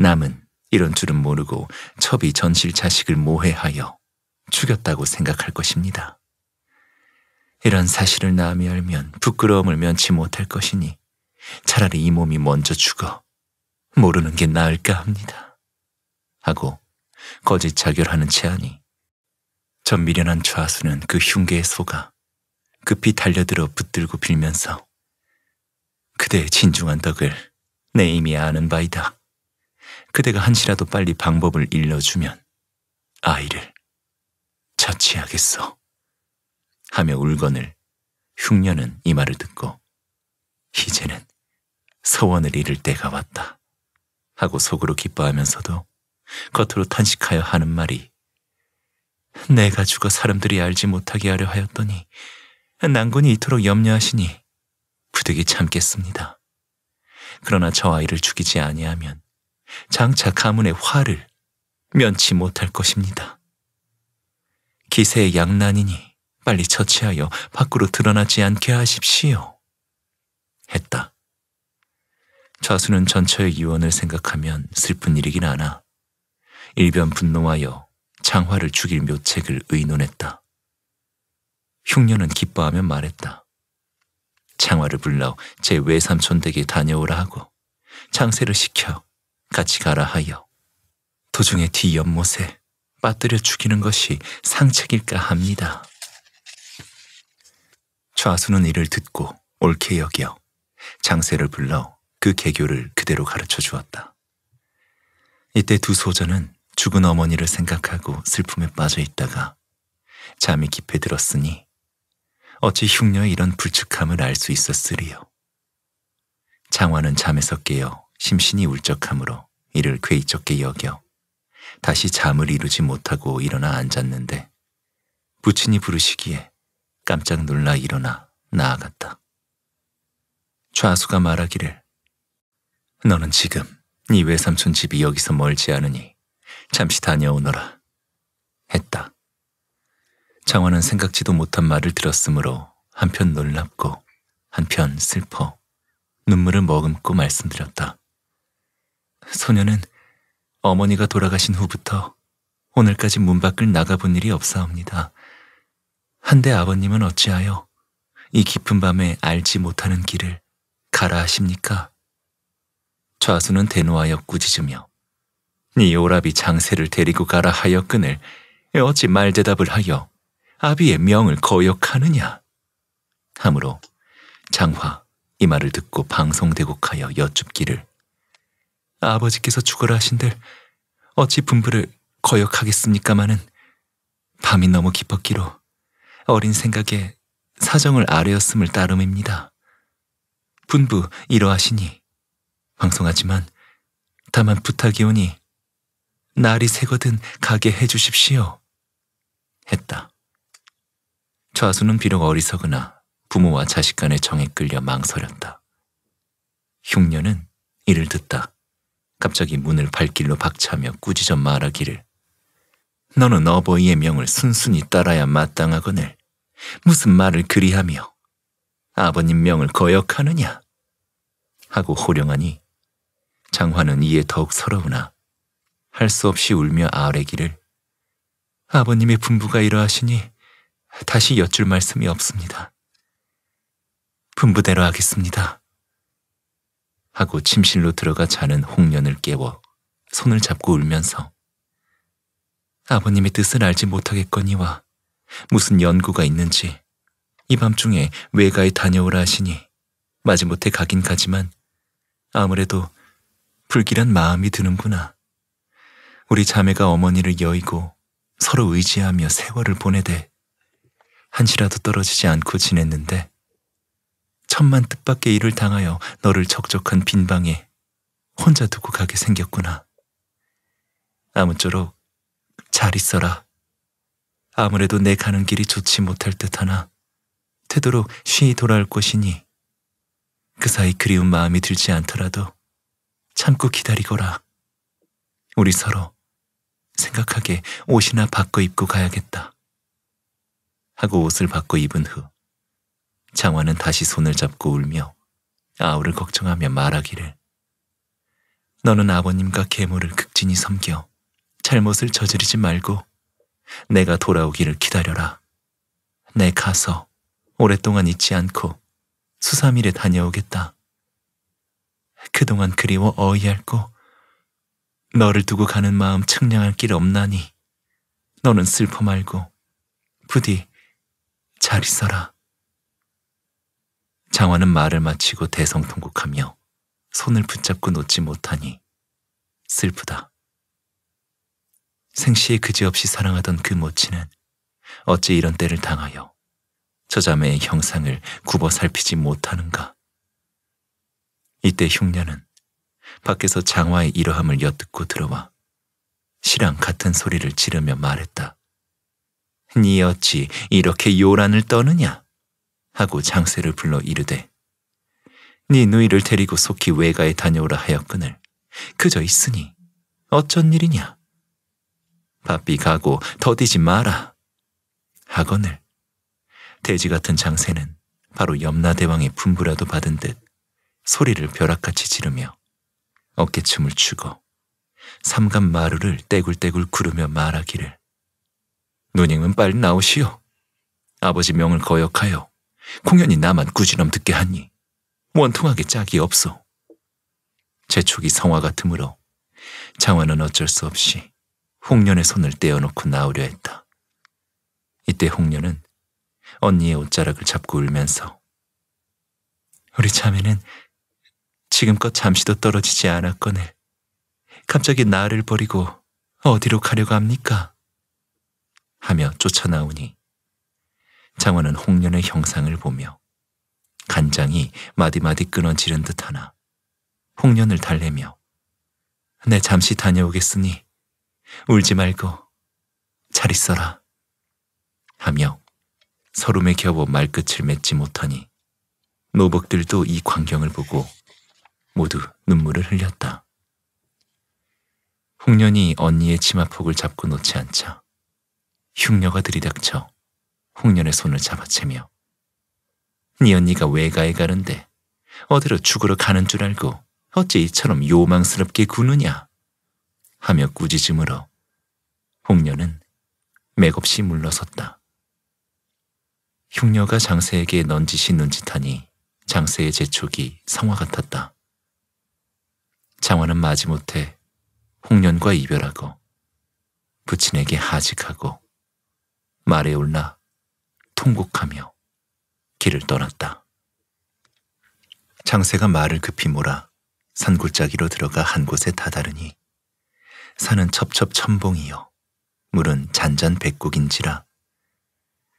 남은 이런 줄은 모르고 첩이 전실 자식을 모해하여 죽였다고 생각할 것입니다. 이런 사실을 남이 알면 부끄러움을 면치 못할 것이니 차라리 이 몸이 먼저 죽어 모르는 게 나을까 합니다. 하고 거짓 자결하는 채하니 전 미련한 좌수는 그 흉계에 속아 급히 달려들어 붙들고 빌면서 그대의 진중한 덕을 내 이미 아는 바이다. 그대가 한시라도 빨리 방법을 일러주면 아이를 처치하겠어 하며 울건을 흉년은 이 말을 듣고 이제는 서원을 잃을 때가 왔다. 하고 속으로 기뻐하면서도 겉으로 탄식하여 하는 말이 내가 죽어 사람들이 알지 못하게 하려 하였더니 난군이 이토록 염려하시니 부득이 참겠습니다. 그러나 저 아이를 죽이지 아니하면 장차 가문의 화를 면치 못할 것입니다. 기세의 양난이니 빨리 처치하여 밖으로 드러나지 않게 하십시오. 했다. 좌수는 전처의 유언을 생각하면 슬픈 일이긴 하나 일변 분노하여 장화를 죽일 묘책을 의논했다. 흉녀는 기뻐하며 말했다. 장화를 불러 제 외삼촌 댁에 다녀오라 하고 장세를 시켜 같이 가라 하여 도중에 뒤 연못에 빠뜨려 죽이는 것이 상책일까 합니다. 좌수는 이를 듣고 옳게 여겨 장세를 불러 그 개교를 그대로 가르쳐 주었다. 이때 두 소자는 죽은 어머니를 생각하고 슬픔에 빠져 있다가 잠이 깊이 들었으니 어찌 흉녀의 이런 불측함을 알 수 있었으리요. 장화는 잠에서 깨어 심신이 울적함으로 이를 괴이적게 여겨 다시 잠을 이루지 못하고 일어나 앉았는데 부친이 부르시기에 깜짝 놀라 일어나 나아갔다. 좌수가 말하기를 너는 지금 네 외삼촌 집이 여기서 멀지 않으니 잠시 다녀오너라 했다. 장화는 생각지도 못한 말을 들었으므로 한편 놀랍고 한편 슬퍼 눈물을 머금고 말씀드렸다. 소녀는 어머니가 돌아가신 후부터 오늘까지 문 밖을 나가본 일이 없사옵니다. 한데 아버님은 어찌하여 이 깊은 밤에 알지 못하는 길을 가라 하십니까? 좌수는 대노하여 꾸짖으며 니네 오라비 장세를 데리고 가라 하여 끈을 어찌 말대답을 하여 아비의 명을 거역하느냐? 하므로 장화 이 말을 듣고 방송대곡하여 여쭙기를 아버지께서 죽어라 하신들 어찌 분부를 거역하겠습니까마는 밤이 너무 깊었기로 어린 생각에 사정을 아뢰었음을 따름입니다. 분부 이러하시니 방송하지만 다만 부탁이오니 날이 새거든 가게 해주십시오. 했다. 좌수는 비록 어리석으나 부모와 자식 간의 정에 끌려 망설였다. 흉녀는 이를 듣다. 갑자기 문을 발길로 박차며 꾸짖어 말하기를 너는 어버이의 명을 순순히 따라야 마땅하거늘 무슨 말을 그리하며 아버님 명을 거역하느냐 하고 호령하니 장화는 이에 더욱 서러우나 할 수 없이 울며 아뢰기를 아버님의 분부가 이러하시니 다시 여쭐 말씀이 없습니다. 분부대로 하겠습니다. 하고 침실로 들어가 자는 홍련을 깨워 손을 잡고 울면서 아버님의 뜻을 알지 못하겠거니와 무슨 연구가 있는지 이 밤중에 외가에 다녀오라 하시니 마지못해 가긴 가지만 아무래도 불길한 마음이 드는구나. 우리 자매가 어머니를 여의고 서로 의지하며 세월을 보내되 한시라도 떨어지지 않고 지냈는데 천만 뜻밖의 일을 당하여 너를 적적한 빈방에 혼자 두고 가게 생겼구나. 아무쪼록 잘 있어라. 아무래도 내 가는 길이 좋지 못할 듯하나 되도록 쉬이 돌아올 것이니 그 사이 그리운 마음이 들지 않더라도 참고 기다리거라. 우리 서로 생각하게 옷이나 바꿔 입고 가야겠다. 하고 옷을 바꿔 입은 후 장화는 다시 손을 잡고 울며 아우를 걱정하며 말하기를 너는 아버님과 계모를 극진히 섬겨 잘못을 저지르지 말고 내가 돌아오기를 기다려라. 내 가서 오랫동안 잊지 않고 수삼일에 다녀오겠다. 그동안 그리워 어이할고 너를 두고 가는 마음 측량할 길 없나니 너는 슬퍼 말고 부디 잘 있어라. 장화는 말을 마치고 대성통곡하며 손을 붙잡고 놓지 못하니 슬프다. 생시에 그지없이 사랑하던 그 모친은 어찌 이런 때를 당하여 저 자매의 형상을 굽어 살피지 못하는가. 이때 흉녀는 밖에서 장화의 이러함을 엿듣고 들어와 시랑 같은 소리를 지르며 말했다. 니 어찌 이렇게 요란을 떠느냐? 하고 장세를 불러 이르되 네 누이를 데리고 속히 외가에 다녀오라 하였거늘 그저 있으니 어쩐 일이냐 바삐 가고 더디지 마라 하거늘 돼지 같은 장세는 바로 염라대왕의 분부라도 받은 듯 소리를 벼락같이 지르며 어깨춤을 추고 삼간 마루를 떼굴떼굴 구르며 말하기를 누님은 빨리 나오시오. 아버지 명을 거역하여 공연이 나만 꾸지럼 듣게 하니 원통하게 짝이 없어. 재촉이 성화 같으므로 장화는 어쩔 수 없이 홍련의 손을 떼어놓고 나오려 했다. 이때 홍련은 언니의 옷자락을 잡고 울면서 우리 자매는 지금껏 잠시도 떨어지지 않았거늘 갑자기 나를 버리고 어디로 가려고 합니까? 하며 쫓아나오니 장원은 홍련의 형상을 보며 간장이 마디마디 끊어지는듯 하나 홍련을 달래며 내 잠시 다녀오겠으니 울지 말고 잘 있어라 하며 서름에 겨워 말끝을 맺지 못하니 노복들도 이 광경을 보고 모두 눈물을 흘렸다. 홍련이 언니의 치마폭을 잡고 놓지 않자 흉녀가 들이닥쳐 홍련의 손을 잡아채며 네 언니가 외가에 가는데 어디로 죽으러 가는 줄 알고 어째 이처럼 요망스럽게 구느냐 하며 꾸짖음으로 홍련은 맥없이 물러섰다. 흉녀가 장세에게 넌지시 눈짓하니 장세의 재촉이 성화 같았다. 장화는 마지못해 홍련과 이별하고 부친에게 하직하고 말에 올라 통곡하며 길을 떠났다. 장세가 말을 급히 몰아 산골짜기로 들어가 한 곳에 다다르니 산은 첩첩첨봉이요 물은 잔잔백곡인지라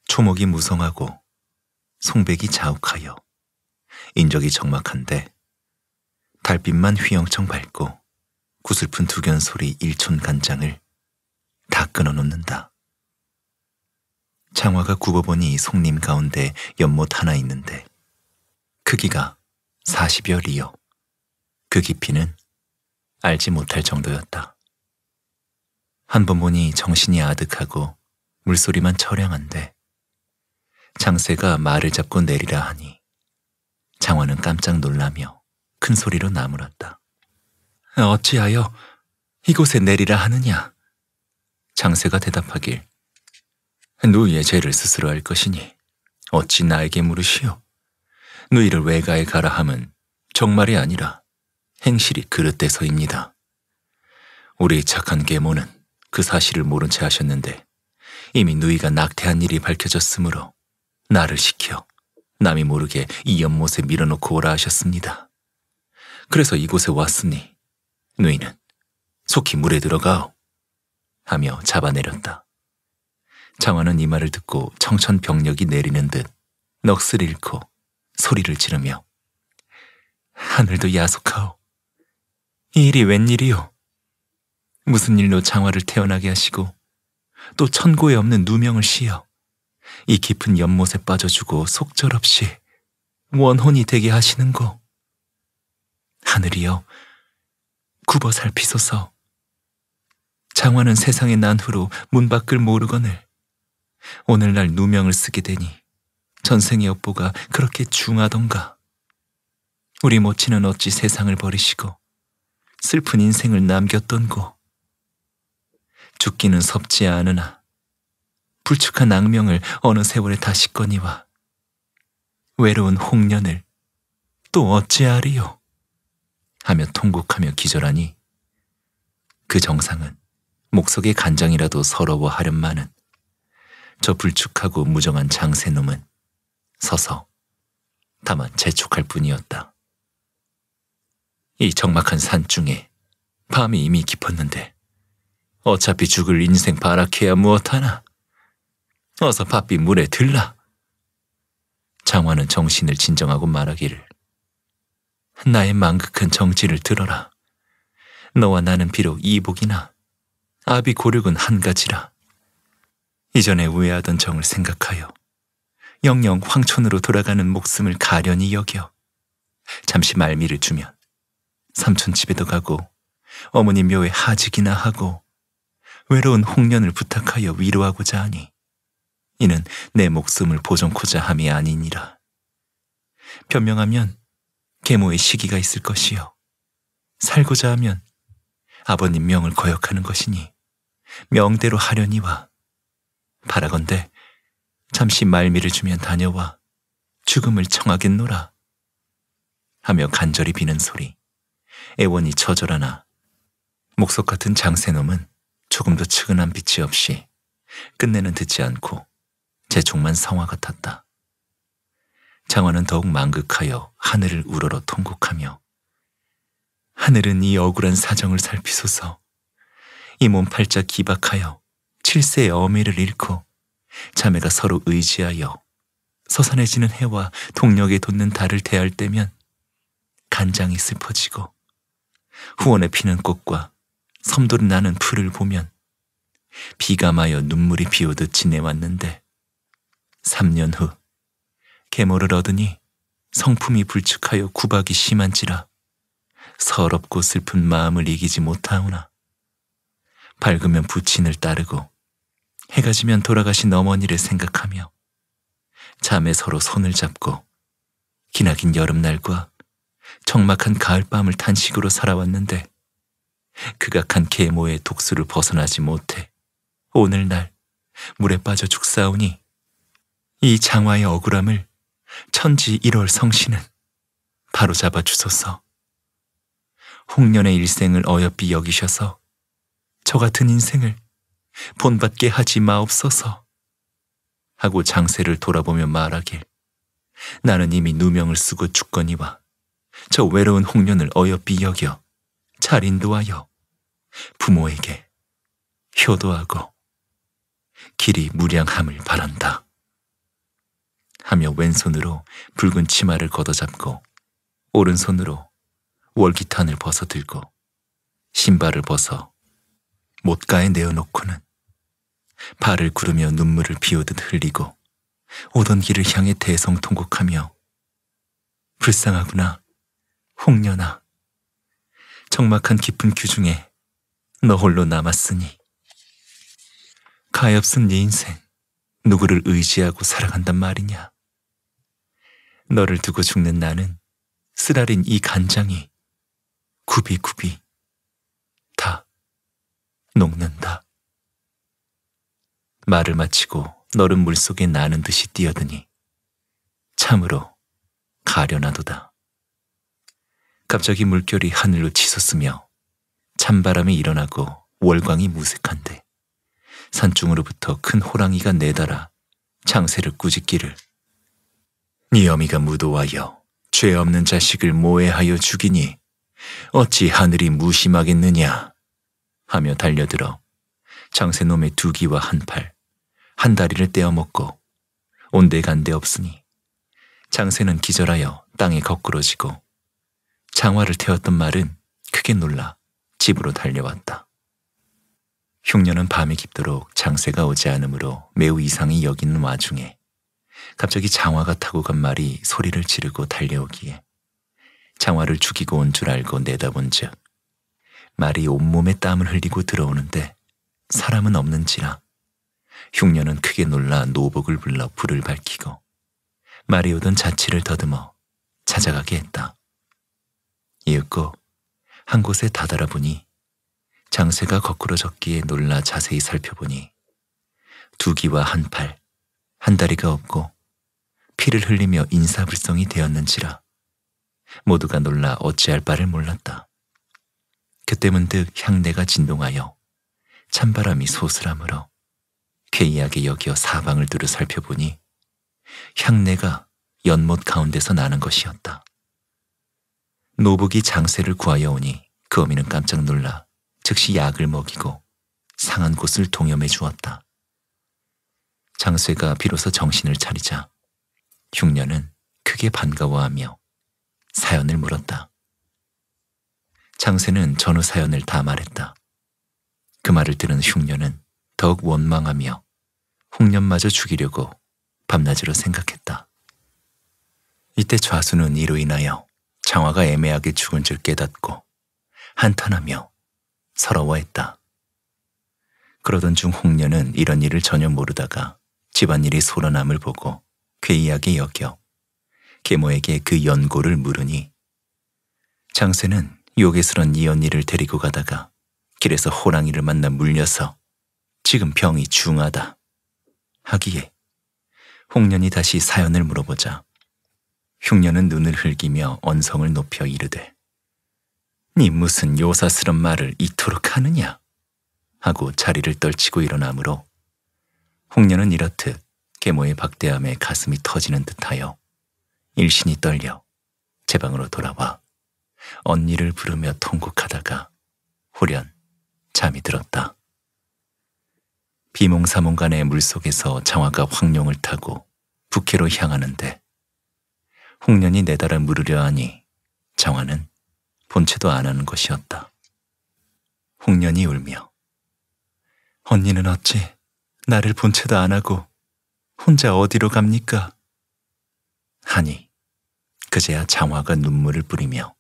초목이 무성하고 송백이 자욱하여 인적이 적막한데 달빛만 휘영청 밝고 구슬픈 두견 소리 일촌 간장을 다 끊어놓는다. 장화가 굽어보니 속림 가운데 연못 하나 있는데 크기가 40여 리요. 그 깊이는 알지 못할 정도였다. 한 번 보니 정신이 아득하고 물소리만 철량한데 장세가 말을 잡고 내리라 하니 장화는 깜짝 놀라며 큰 소리로 나무랐다. 어찌하여 이곳에 내리라 하느냐? 장세가 대답하길 누이의 죄를 스스로 할 것이니 어찌 나에게 물으시오? 누이를 외가에 가라 함은 정말이 아니라 행실이 그릇대서입니다 우리 착한 계모는 그 사실을 모른 채 하셨는데 이미 누이가 낙태한 일이 밝혀졌으므로 나를 시켜 남이 모르게 이 연못에 밀어놓고 오라 하셨습니다. 그래서 이곳에 왔으니 누이는 속히 물에 들어가오 하며 잡아내렸다. 장화는 이 말을 듣고 청천벽력이 내리는 듯 넋을 잃고 소리를 지르며 하늘도 야속하오. 이 일이 웬일이오? 무슨 일로 장화를 태어나게 하시고 또 천고에 없는 누명을 씌어 이 깊은 연못에 빠져주고 속절없이 원혼이 되게 하시는고. 하늘이여 굽어 살피소서. 장화는 세상에 난 후로 문 밖을 모르거늘 오늘날 누명을 쓰게 되니 전생의 업보가 그렇게 중하던가. 우리 모친은 어찌 세상을 버리시고 슬픈 인생을 남겼던고. 죽기는 섭지 않으나 불축한 악명을 어느 세월에 다시 꺼니와 외로운 홍련을 또 어찌하리요? 하며 통곡하며 기절하니 그 정상은 목속의 간장이라도 서러워하련만은 저 불축하고 무정한 장세놈은 서서 다만 재촉할 뿐이었다. 이 적막한 산중에 밤이 이미 깊었는데 어차피 죽을 인생 바라케야 무엇하나 어서 바삐 물에 들라. 장화는 정신을 진정하고 말하기를 나의 망극한 정지를 들어라. 너와 나는 비록 이복이나 아비 고륙은 한 가지라. 이전에 우애하던 정을 생각하여 영영 황촌으로 돌아가는 목숨을 가련히 여겨 잠시 말미를 주면 삼촌 집에도 가고 어머니 묘에 하직이나 하고 외로운 홍련을 부탁하여 위로하고자 하니 이는 내 목숨을 보존코자 함이 아니니라. 변명하면 계모의 시기가 있을 것이요. 살고자 하면 아버님 명을 거역하는 것이니 명대로 하려니와 바라건대 잠시 말미를 주면 다녀와 죽음을 청하겠노라 하며 간절히 비는 소리 애원이 처절하나 목석 같은 장세놈은 조금도 측은한 빛이 없이 끝내는 듣지 않고 재촉만 성화 같았다. 장화는 더욱 망극하여 하늘을 우러러 통곡하며 하늘은 이 억울한 사정을 살피소서 이 몸 팔자 기박하여 칠세의 어미를 잃고 자매가 서로 의지하여 서산에지는 해와 동력에 돋는 달을 대할 때면 간장이 슬퍼지고 후원에 피는 꽃과 섬돌 나는 풀을 보면 비감하여 눈물이 비오듯 지내왔는데 3년 후 계모를 얻으니 성품이 불축하여 구박이 심한지라 서럽고 슬픈 마음을 이기지 못하오나 밝으면 부친을 따르고 해가 지면 돌아가신 어머니를 생각하며 잠에 서로 손을 잡고 기나긴 여름날과 적막한 가을밤을 탄식으로 살아왔는데 극악한 계모의 독수를 벗어나지 못해 오늘날 물에 빠져 죽사오니 이 장화의 억울함을 천지 1월 성신은 바로 잡아 주소서. 홍련의 일생을 어여삐 여기셔서 저 같은 인생을 본받게 하지 마옵소서. 하고 장세를 돌아보며 말하길 나는 이미 누명을 쓰고 죽거니와 저 외로운 홍련을 어여삐 여겨 잘 인도하여 부모에게 효도하고 길이 무량함을 바란다. 하며 왼손으로 붉은 치마를 걷어잡고 오른손으로 월기탄을 벗어들고 신발을 벗어 못가에 내어놓고는 발을 구르며 눈물을 비오듯 흘리고 오던 길을 향해 대성통곡하며 불쌍하구나, 홍련아. 적막한 깊은 규중에 너 홀로 남았으니 가엾은 네 인생 누구를 의지하고 살아간단 말이냐. 너를 두고 죽는 나는 쓰라린 이 간장이 굽이굽이 다 녹는다. 말을 마치고 너른 물속에 나는 듯이 뛰어드니 참으로 가련하도다 갑자기 물결이 하늘로 치솟으며 찬바람이 일어나고 월광이 무색한데 산중으로부터 큰 호랑이가 내달아 창세를 꾸짖기를 네 어미가 무도하여 죄 없는 자식을 모해하여 죽이니 어찌 하늘이 무심하겠느냐 하며 달려들어 장세놈의 두 기와 한 팔, 한 다리를 떼어먹고 온 데 간 데 없으니 장새는 기절하여 땅에 거꾸러지고 장화를 태웠던 말은 크게 놀라 집으로 달려왔다. 흉년은 밤이 깊도록 장새가 오지 않으므로 매우 이상히 여기는 와중에 갑자기 장화가 타고 간 말이 소리를 지르고 달려오기에 장화를 죽이고 온 줄 알고 내다본 즉 말이 온몸에 땀을 흘리고 들어오는데 사람은 없는지라 흉녀는 크게 놀라 노복을 불러 불을 밝히고 마리오던 자취를 더듬어 찾아가게 했다. 이윽고 한 곳에 다다라 보니 장세가 거꾸로 적기에 놀라 자세히 살펴보니 두귀와한 팔, 한 다리가 없고 피를 흘리며 인사불성이 되었는지라 모두가 놀라 어찌할 바를 몰랐다. 그때 문득 향내가 진동하여 찬바람이 소스라으로 괴이하게 그 여기어 사방을 두루 살펴보니 향내가 연못 가운데서 나는 것이었다. 노복이 장세를 구하여 오니 그 어미는 깜짝 놀라 즉시 약을 먹이고 상한 곳을 동염해 주었다. 장쇠가 비로소 정신을 차리자 흉년은 크게 반가워하며 사연을 물었다. 장세는 전후 사연을 다 말했다. 그 말을 들은 흉년은 더욱 원망하며 홍련마저 죽이려고 밤낮으로 생각했다. 이때 좌수는 이로 인하여 장화가 애매하게 죽은 줄 깨닫고 한탄하며 서러워했다. 그러던 중 홍련은 이런 일을 전혀 모르다가 집안일이 소란함을 보고 괴이하게 여겨 계모에게 그 연고를 물으니 장세는 요괴스런 이 언니를 데리고 가다가 길에서 호랑이를 만나 물려서 지금 병이 중하다. 하기에 홍련이 다시 사연을 물어보자 흉년은 눈을 흘기며 언성을 높여 이르되 니 무슨 요사스런 말을 이토록 하느냐 하고 자리를 떨치고 일어나므로 홍련은 이렇듯 계모의 박대함에 가슴이 터지는 듯하여 일신이 떨려 제 방으로 돌아와 언니를 부르며 통곡하다가 후련 잠이 들었다. 비몽사몽간의 물속에서 장화가 황룡을 타고 북해로 향하는데 홍련이 내달아 물으려 하니 장화는 본체도 안 하는 것이었다. 홍련이 울며 언니는 어찌 나를 본체도 안 하고 혼자 어디로 갑니까? 하니 그제야 장화가 눈물을 뿌리며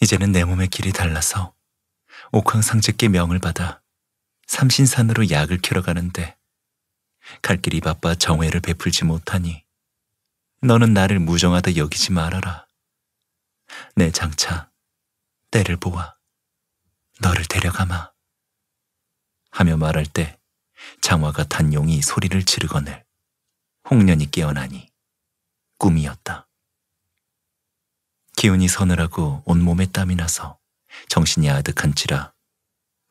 이제는 내 몸의 길이 달라서 옥황상제께 명을 받아 삼신산으로 약을 캐러 가는데 갈 길이 바빠 정회를 베풀지 못하니 너는 나를 무정하다 여기지 말아라. 내 장차 때를 보아 너를 데려가마. 하며 말할 때 장화가 탄 용이 소리를 지르거늘 홍련이 깨어나니 꿈이었다. 기운이 서늘하고 온몸에 땀이 나서 정신이 아득한지라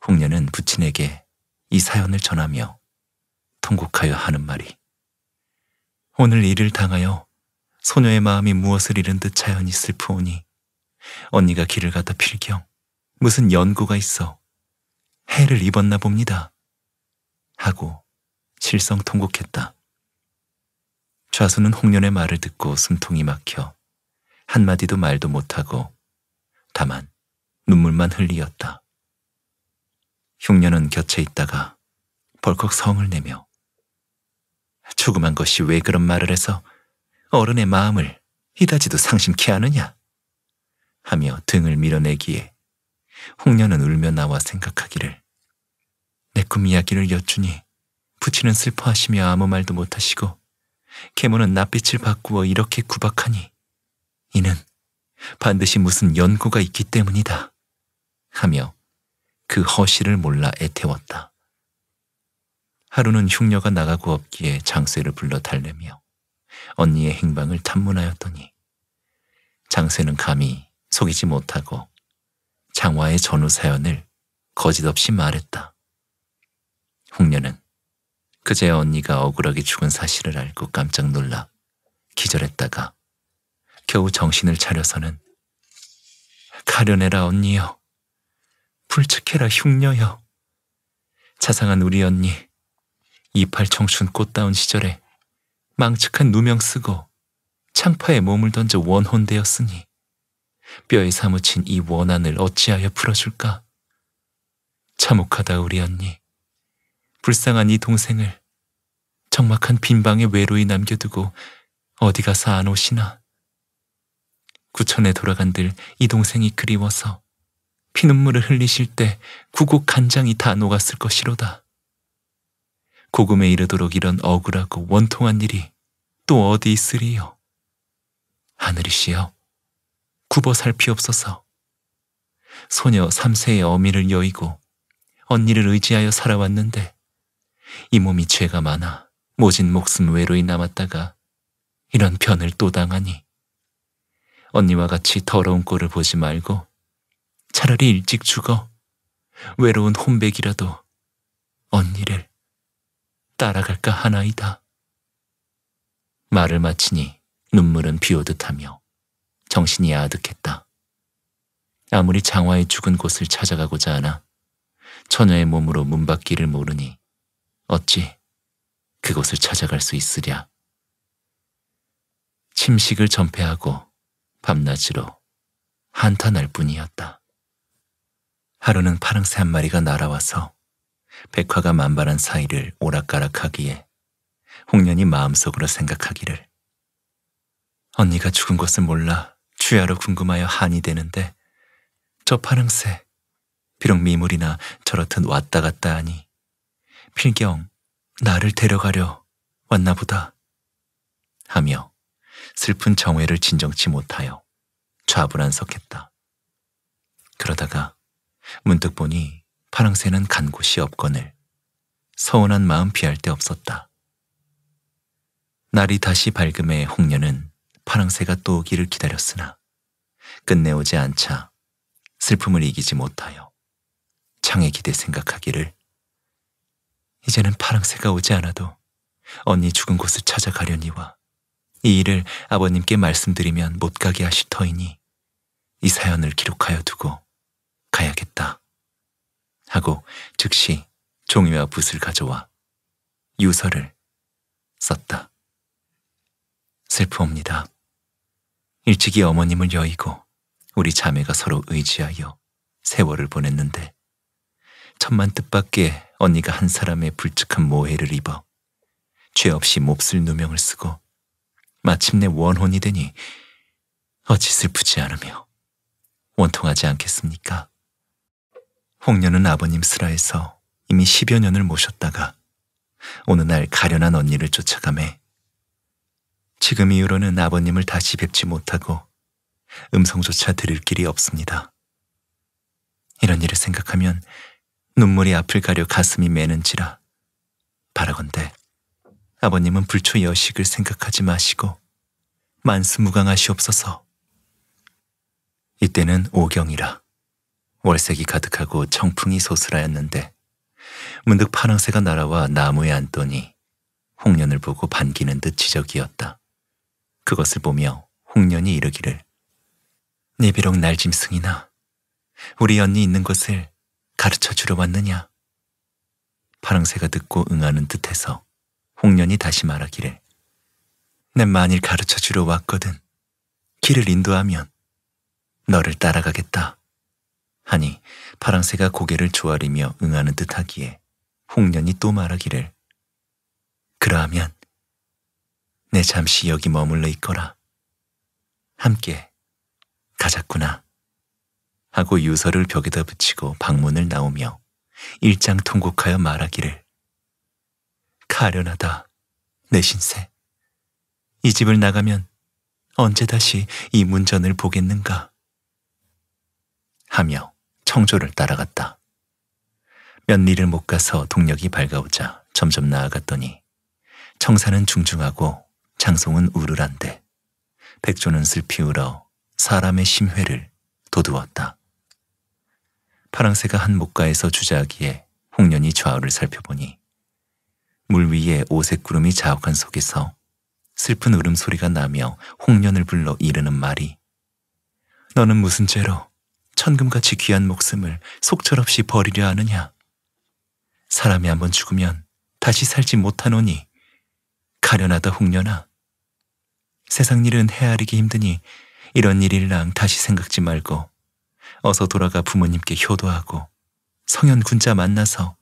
홍련은 부친에게 이 사연을 전하며 통곡하여 하는 말이 오늘 일을 당하여 소녀의 마음이 무엇을 잃은 듯 자연히 슬프오니 언니가 길을 가다 필경 무슨 연고가 있어 해를 입었나 봅니다. 하고 실성 통곡했다. 좌수는 홍련의 말을 듣고 숨통이 막혀 한마디도 말도 못하고 다만 눈물만 흘리었다. 흉녀는 곁에 있다가 벌컥 성을 내며 조그만 것이 왜 그런 말을 해서 어른의 마음을 이다지도 상심케 하느냐 하며 등을 밀어내기에 홍녀는 울며 나와 생각하기를 내 꿈 이야기를 여쭈니 부친은 슬퍼하시며 아무 말도 못하시고 계모는 낯빛을 바꾸어 이렇게 구박하니 이는 반드시 무슨 연고가 있기 때문이다 하며 그 허실을 몰라 애태웠다. 하루는 흉녀가 나가고 없기에 장세를 불러 달래며 언니의 행방을 탐문하였더니 장세는 감히 속이지 못하고 장화의 전후 사연을 거짓없이 말했다. 흉녀는 그제야 언니가 억울하게 죽은 사실을 알고 깜짝 놀라 기절했다가 겨우 정신을 차려서는 가려내라 언니여 불측해라 흉녀여. 자상한 우리 언니, 이팔 청춘 꽃다운 시절에 망측한 누명 쓰고 창파에 몸을 던져 원혼되었으니 뼈에 사무친 이 원한을 어찌하여 풀어줄까? 참혹하다 우리 언니. 불쌍한 이 동생을 적막한 빈방에 외로이 남겨두고 어디 가서 안 오시나? 구천에 돌아간들 이 동생이 그리워서 피눈물을 흘리실 때구국 간장이 다 녹았을 것이로다. 고금에 이르도록 이런 억울하고 원통한 일이 또 어디 있으리요. 하늘이시여, 굽어 살피옵소서. 소녀 삼세의 어미를 여의고 언니를 의지하여 살아왔는데 이 몸이 죄가 많아 모진 목숨 외로이 남았다가 이런 변을 또 당하니 언니와 같이 더러운 꼴을 보지 말고 차라리 일찍 죽어 외로운 혼백이라도 언니를 따라갈까 하나이다. 말을 마치니 눈물은 비오듯 하며 정신이 아득했다. 아무리 장화의 죽은 곳을 찾아가고자 하나 처녀의 몸으로 문밖길을 모르니 어찌 그곳을 찾아갈 수 있으랴. 침식을 전폐하고 밤낮으로 한탄할 뿐이었다. 하루는 파랑새 한 마리가 날아와서 백화가 만발한 사이를 오락가락하기에 홍련이 마음속으로 생각하기를 언니가 죽은 것을 몰라 주야로 궁금하여 한이 되는데 저 파랑새 비록 미물이나 저렇듯 왔다 갔다 하니 필경 나를 데려가려 왔나 보다 하며 슬픈 정회를 진정치 못하여 좌불안석했다. 그러다가 문득 보니 파랑새는 간 곳이 없거늘 서운한 마음 피할 데 없었다. 날이 다시 밝음에 홍련은 파랑새가 또 오기를 기다렸으나 끝내 오지 않자 슬픔을 이기지 못하여 창에 기대 생각하기를 이제는 파랑새가 오지 않아도 언니 죽은 곳을 찾아가려니와 이 일을 아버님께 말씀드리면 못 가게 하실 터이니 이 사연을 기록하여 두고 가야겠다. 하고 즉시 종이와 붓을 가져와 유서를 썼다. 슬프옵니다. 일찍이 어머님을 여의고 우리 자매가 서로 의지하여 세월을 보냈는데 천만 뜻밖에 언니가 한 사람의 불측한 모해를 입어 죄 없이 몹쓸 누명을 쓰고 마침내 원혼이 되니 어찌 슬프지 않으며 원통하지 않겠습니까? 홍녀는 아버님 슬라에서 이미 십여 년을 모셨다가 어느 날 가련한 언니를 쫓아가매 지금 이후로는 아버님을 다시 뵙지 못하고 음성조차 들을 길이 없습니다. 이런 일을 생각하면 눈물이 앞을 가려 가슴이 매는지라 바라건대 아버님은 불초 여식을 생각하지 마시고 만수무강하시옵소서. 이때는 오경이라 월색이 가득하고 청풍이 소스라였는데 문득 파랑새가 날아와 나무에 앉더니 홍련을 보고 반기는 듯 지적이었다. 그것을 보며 홍련이 이르기를 네 비록 날짐승이나 우리 언니 있는 것을 가르쳐 주러 왔느냐. 파랑새가 듣고 응하는 듯해서 홍련이 다시 말하기를 난 만일 가르쳐 주러 왔거든 길을 인도하면 너를 따라가겠다. 하니 파랑새가 고개를 조아리며 응하는 듯 하기에 홍년이또 말하기를 그러하면 내 잠시 여기 머물러 있거라. 함께 가자꾸나 하고 유서를 벽에다 붙이고 방문을 나오며 일장 통곡하여 말하기를 가련하다 내 신세 이 집을 나가면 언제 다시 이 문전을 보겠는가 하며 청조를 따라갔다. 몇 일을 못 가서 동력이 밝아오자 점점 나아갔더니 청사는 중중하고 장송은 우르란데 백조는 슬피 울어 사람의 심회를 도두었다. 파랑새가 한 목가에서 주저하기에 홍련이 좌우를 살펴보니 물 위에 오색 구름이 자욱한 속에서 슬픈 울음소리가 나며 홍련을 불러 이르는 말이 너는 무슨 죄로 천금같이 귀한 목숨을 속절없이 버리려 하느냐? 사람이 한번 죽으면 다시 살지 못하노니 가련하다 홍려나 세상 일은 헤아리기 힘드니 이런 일일랑 다시 생각지 말고 어서 돌아가 부모님께 효도하고 성현 군자 만나서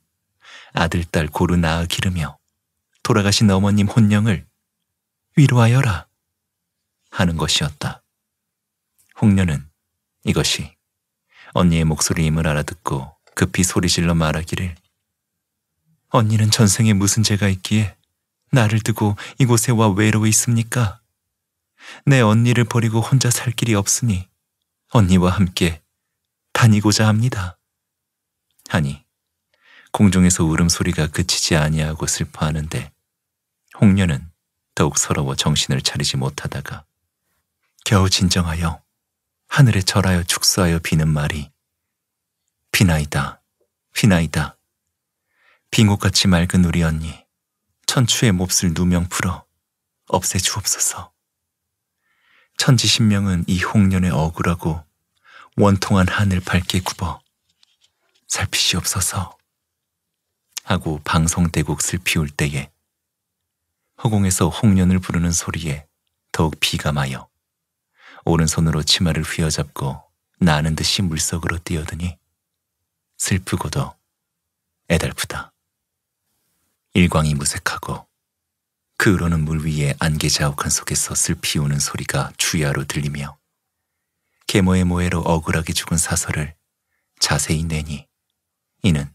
아들 딸 고루 낳아 기르며 돌아가신 어머님 혼령을 위로하여라 하는 것이었다. 홍련은 이것이 언니의 목소리임을 알아듣고 급히 소리질러 말하기를 언니는 전생에 무슨 죄가 있기에 나를 두고 이곳에 와 외로이 있습니까? 내 언니를 버리고 혼자 살 길이 없으니 언니와 함께 다니고자 합니다. 하니 공중에서 울음소리가 그치지 아니하고 슬퍼하는데 홍녀는 더욱 서러워 정신을 차리지 못하다가 겨우 진정하여 하늘에 절하여 축사하여 비는 말이 비나이다, 비나이다. 빙곳같이 맑은 우리 언니, 천추의 몹쓸 누명 풀어 없애 주옵소서. 천지 신명은 이 홍련에 억울하고 원통한 하늘 밝게 굽어 살피시옵소서 하고 방송대국 슬피울 때에 허공에서 홍련을 부르는 소리에 더욱 비감하여 오른손으로 치마를 휘어잡고 나는 듯이 물속으로 뛰어드니 슬프고도 애달프다. 일광이 무색하고 그 흐르는 물 위에 안개 자욱한 속에서 슬피 우는 소리가 주야로 들리며 계모의 모해로 억울하게 죽은 사설을 자세히 내니 이는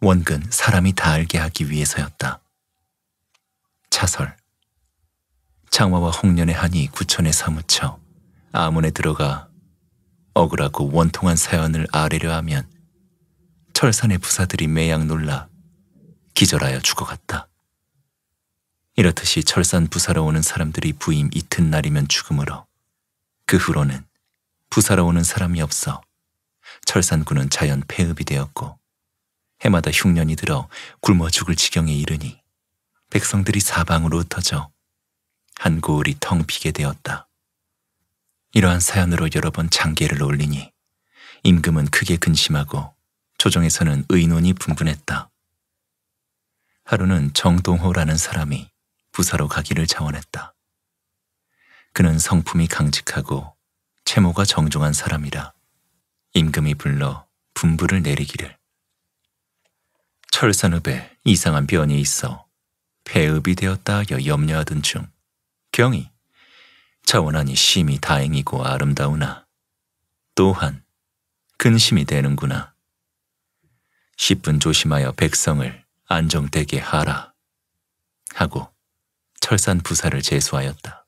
원근 사람이 다 알게 하기 위해서였다. 차설 장화와 홍련의 한이 구천에 사무쳐 아문에 들어가 억울하고 원통한 사연을 아뢰려 하면 철산의 부사들이 매양 놀라 기절하여 죽어갔다. 이렇듯이 철산 부사로 오는 사람들이 부임 이튿날이면 죽음으로 그 후로는 부사로 오는 사람이 없어 철산군은 자연 폐업이 되었고 해마다 흉년이 들어 굶어 죽을 지경에 이르니 백성들이 사방으로 흩어져 한 고을이 텅 비게 되었다. 이러한 사연으로 여러 번 장계를 올리니 임금은 크게 근심하고 조정에서는 의논이 분분했다. 하루는 정동호라는 사람이 부사로 가기를 자원했다. 그는 성품이 강직하고 채모가 정중한 사람이라 임금이 불러 분부를 내리기를. 철산읍에 이상한 변이 있어 폐읍이 되었다 하여 염려하던 중 경이 차원하니 심히 다행이고 아름다우나 또한 근심이 되는구나. 1 0분 조심하여 백성을 안정되게 하라 하고 철산 부사를 제수하였다.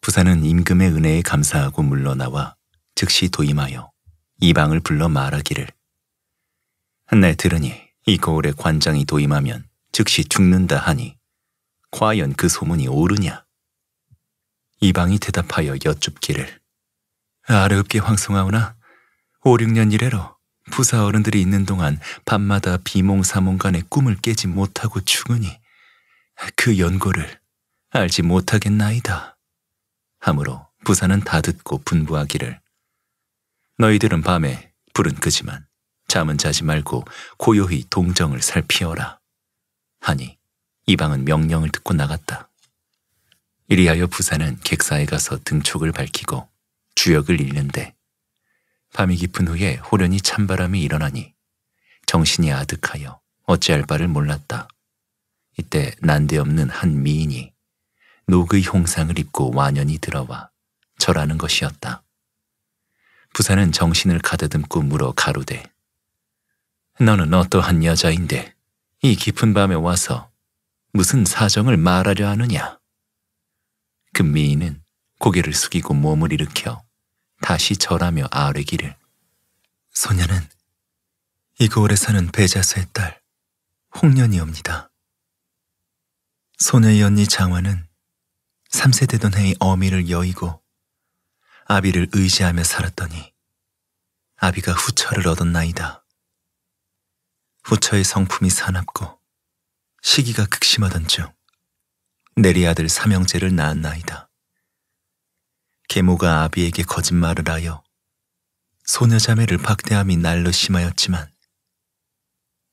부사는 임금의 은혜에 감사하고 물러나와 즉시 도임하여 이방을 불러 말하기를 한 날 들으니 이 거울의 관장이 도임하면 즉시 죽는다 하니 과연 그 소문이 옳으냐? 이방이 대답하여 여쭙기를 아름게 황송하오나 5, 6년 이래로 부사 어른들이 있는 동안 밤마다 비몽사몽간의 꿈을 깨지 못하고 죽으니 그 연고를 알지 못하겠나이다. 하므로 부사는 다 듣고 분부하기를 너희들은 밤에 불은 끄지만 잠은 자지 말고 고요히 동정을 살피어라. 하니 이방은 명령을 듣고 나갔다. 이리하여 부산은 객사에 가서 등촉을 밝히고 주역을 읽는데 밤이 깊은 후에 호련히 찬바람이 일어나니 정신이 아득하여 어찌할 바를 몰랐다. 이때 난데없는 한 미인이 녹의 홍상을 입고 완연히 들어와 절하는 것이었다. 부산은 정신을 가다듬고 물어 가로되 너는 어떠한 여자인데 이 깊은 밤에 와서 무슨 사정을 말하려 하느냐? 그미인은 고개를 숙이고 몸을 일으켜 다시 절하며 아뢰기를 소녀는 이고을에 사는 배자수의 딸 홍련이옵니다. 소녀의 언니 장화는 3세 되던 해의 어미를 여의고 아비를 의지하며 살았더니 아비가 후처를 얻은나이다 후처의 성품이 사납고 시기가 극심하던 중 내리아들 사명제를 낳았나이다. 계모가 아비에게 거짓말을 하여 소녀 자매를 박대함이 날로 심하였지만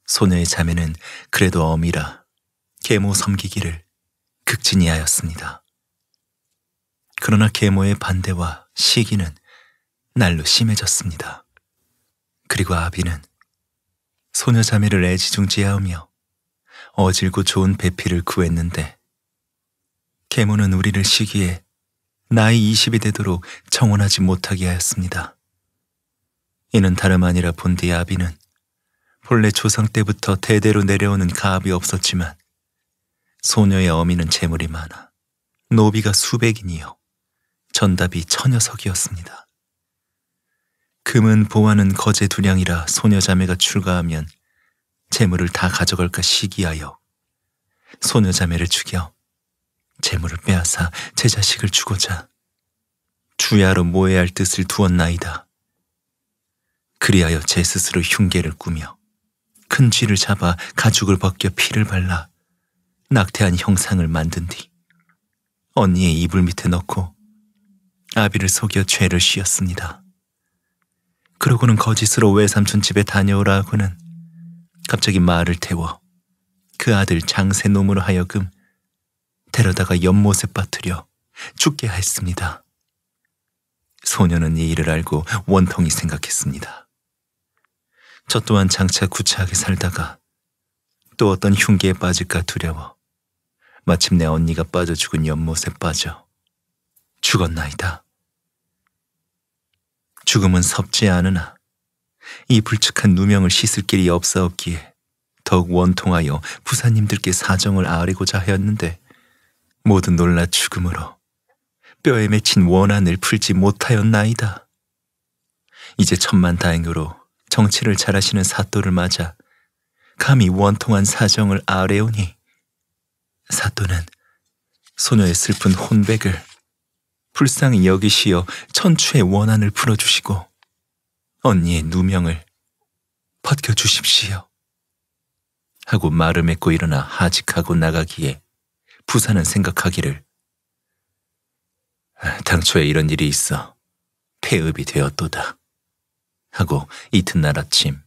소녀의 자매는 그래도 어미라 계모 섬기기를 극진히 하였습니다. 그러나 계모의 반대와 시기는 날로 심해졌습니다. 그리고 아비는 소녀 자매를 애지중지하며 어질고 좋은 배필을 구했는데 계모는 우리를 시기에 나이 20이 되도록 청혼하지 못하게 하였습니다. 이는 다름 아니라 본디 아비는 본래 조상 때부터 대대로 내려오는 가압이 없었지만 소녀의 어미는 재물이 많아 노비가 수백이니요 전답이 천여석이었습니다. 금은 보아는 거제 두량이라 소녀 자매가 출가하면 재물을 다 가져갈까 시기하여 소녀 자매를 죽여 재물을 빼앗아 제 자식을 주고자 주야로 모해할 뜻을 두었나이다. 그리하여 제 스스로 흉계를 꾸며 큰 쥐를 잡아 가죽을 벗겨 피를 발라 낙태한 형상을 만든 뒤 언니의 이불 밑에 넣고 아비를 속여 죄를 씌었습니다. 그러고는 거짓으로 외삼촌 집에 다녀오라 고는 갑자기 말을 태워 그 아들 장세놈으로 하여금 데려다가 연못에 빠뜨려 죽게 했습니다. 소녀는 이 일을 알고 원통이 생각했습니다. 저 또한 장차 구차하게 살다가 또 어떤 흉기에 빠질까 두려워 마침내 언니가 빠져 죽은 연못에 빠져 죽었나이다. 죽음은 섭지 않으나 이 불측한 누명을 씻을 길이 없사옵기에 더욱 원통하여 부사님들께 사정을 아뢰고자 하였는데 모두 놀라 죽음으로 뼈에 맺힌 원한을 풀지 못하였나이다. 이제 천만 다행으로 정치를 잘하시는 사또를 맞아 감히 원통한 사정을 아뢰오니 사또는 소녀의 슬픈 혼백을 불쌍히 여기시어 천추의 원한을 풀어주시고 언니의 누명을 벗겨주십시오. 하고 말을 맺고 일어나 하직하고 나가기에 부산은 생각하기를 당초에 이런 일이 있어 폐읍이 되었도다 하고 이튿날 아침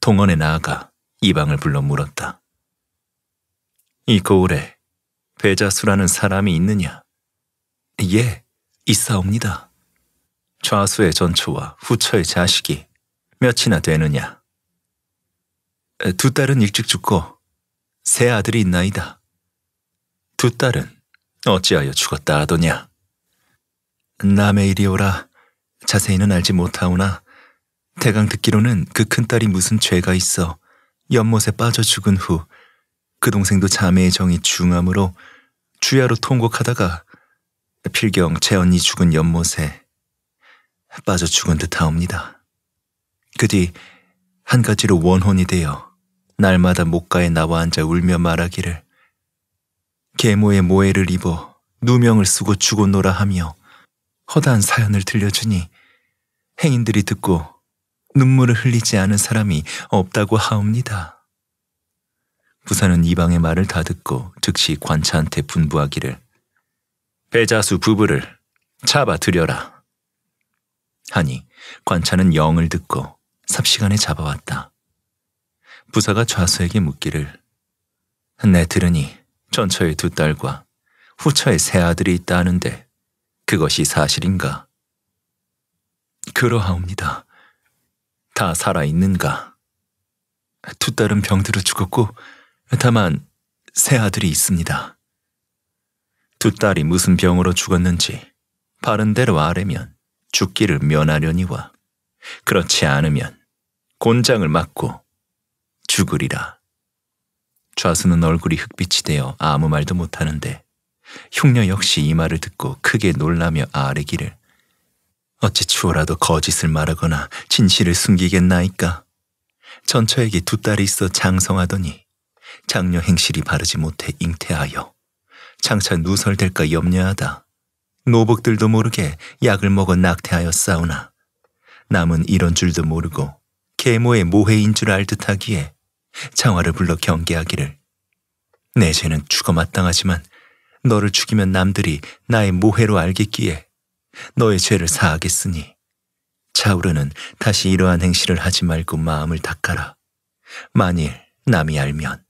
동원에 나아가 이방을 불러 물었다. 이 고을에 배자수라는 사람이 있느냐? 예, 있사옵니다. 좌수의 전초와 후처의 자식이 몇이나 되느냐? 두 딸은 일찍 죽고 세 아들이 있나이다. 두 딸은 어찌하여 죽었다 하더냐. 남의 일이오라 자세히는 알지 못하오나 대강 듣기로는 그 큰딸이 무슨 죄가 있어 연못에 빠져 죽은 후 그 동생도 자매의 정이 중함으로 주야로 통곡하다가 필경 채언니 죽은 연못에 빠져 죽은 듯하옵니다. 그 뒤 한 가지로 원혼이 되어 날마다 목가에 나와 앉아 울며 말하기를 계모의 모해를 입어 누명을 쓰고 죽어 놀아 하며 허다한 사연을 들려주니 행인들이 듣고 눈물을 흘리지 않은 사람이 없다고 하옵니다. 부사는 이방의 말을 다 듣고 즉시 관차한테 분부하기를 배자수 부부를 잡아들여라. 하니 관차는 영을 듣고 삽시간에 잡아왔다. 부사가 좌수에게 묻기를 내 들으니 전처의 두 딸과 후처의 세 아들이 있다 는데 그것이 사실인가? 그러하옵니다. 다 살아있는가? 두 딸은 병들어 죽었고 다만 세 아들이 있습니다. 두 딸이 무슨 병으로 죽었는지 바른 대로 아래면 죽기를 면하려니와 그렇지 않으면 곤장을 맞고 죽으리라. 좌수는 얼굴이 흑빛이 되어 아무 말도 못하는데 흉녀 역시 이 말을 듣고 크게 놀라며 아뢰기를 어찌 추호라도 거짓을 말하거나 진실을 숨기겠나이까 전처에게 두 딸이 있어 장성하더니 장녀 행실이 바르지 못해 잉태하여 장차 누설될까 염려하다 노복들도 모르게 약을 먹어 낙태하여 싸우나 남은 이런 줄도 모르고 계모의 모해인 줄 알듯하기에 장화를 불러 경계하기를 내 죄는 죽어 마땅하지만 너를 죽이면 남들이 나의 모해로 알겠기에 너의 죄를 사하겠으니 자우르는 다시 이러한 행실을 하지 말고 마음을 닦아라. 만일 남이 알면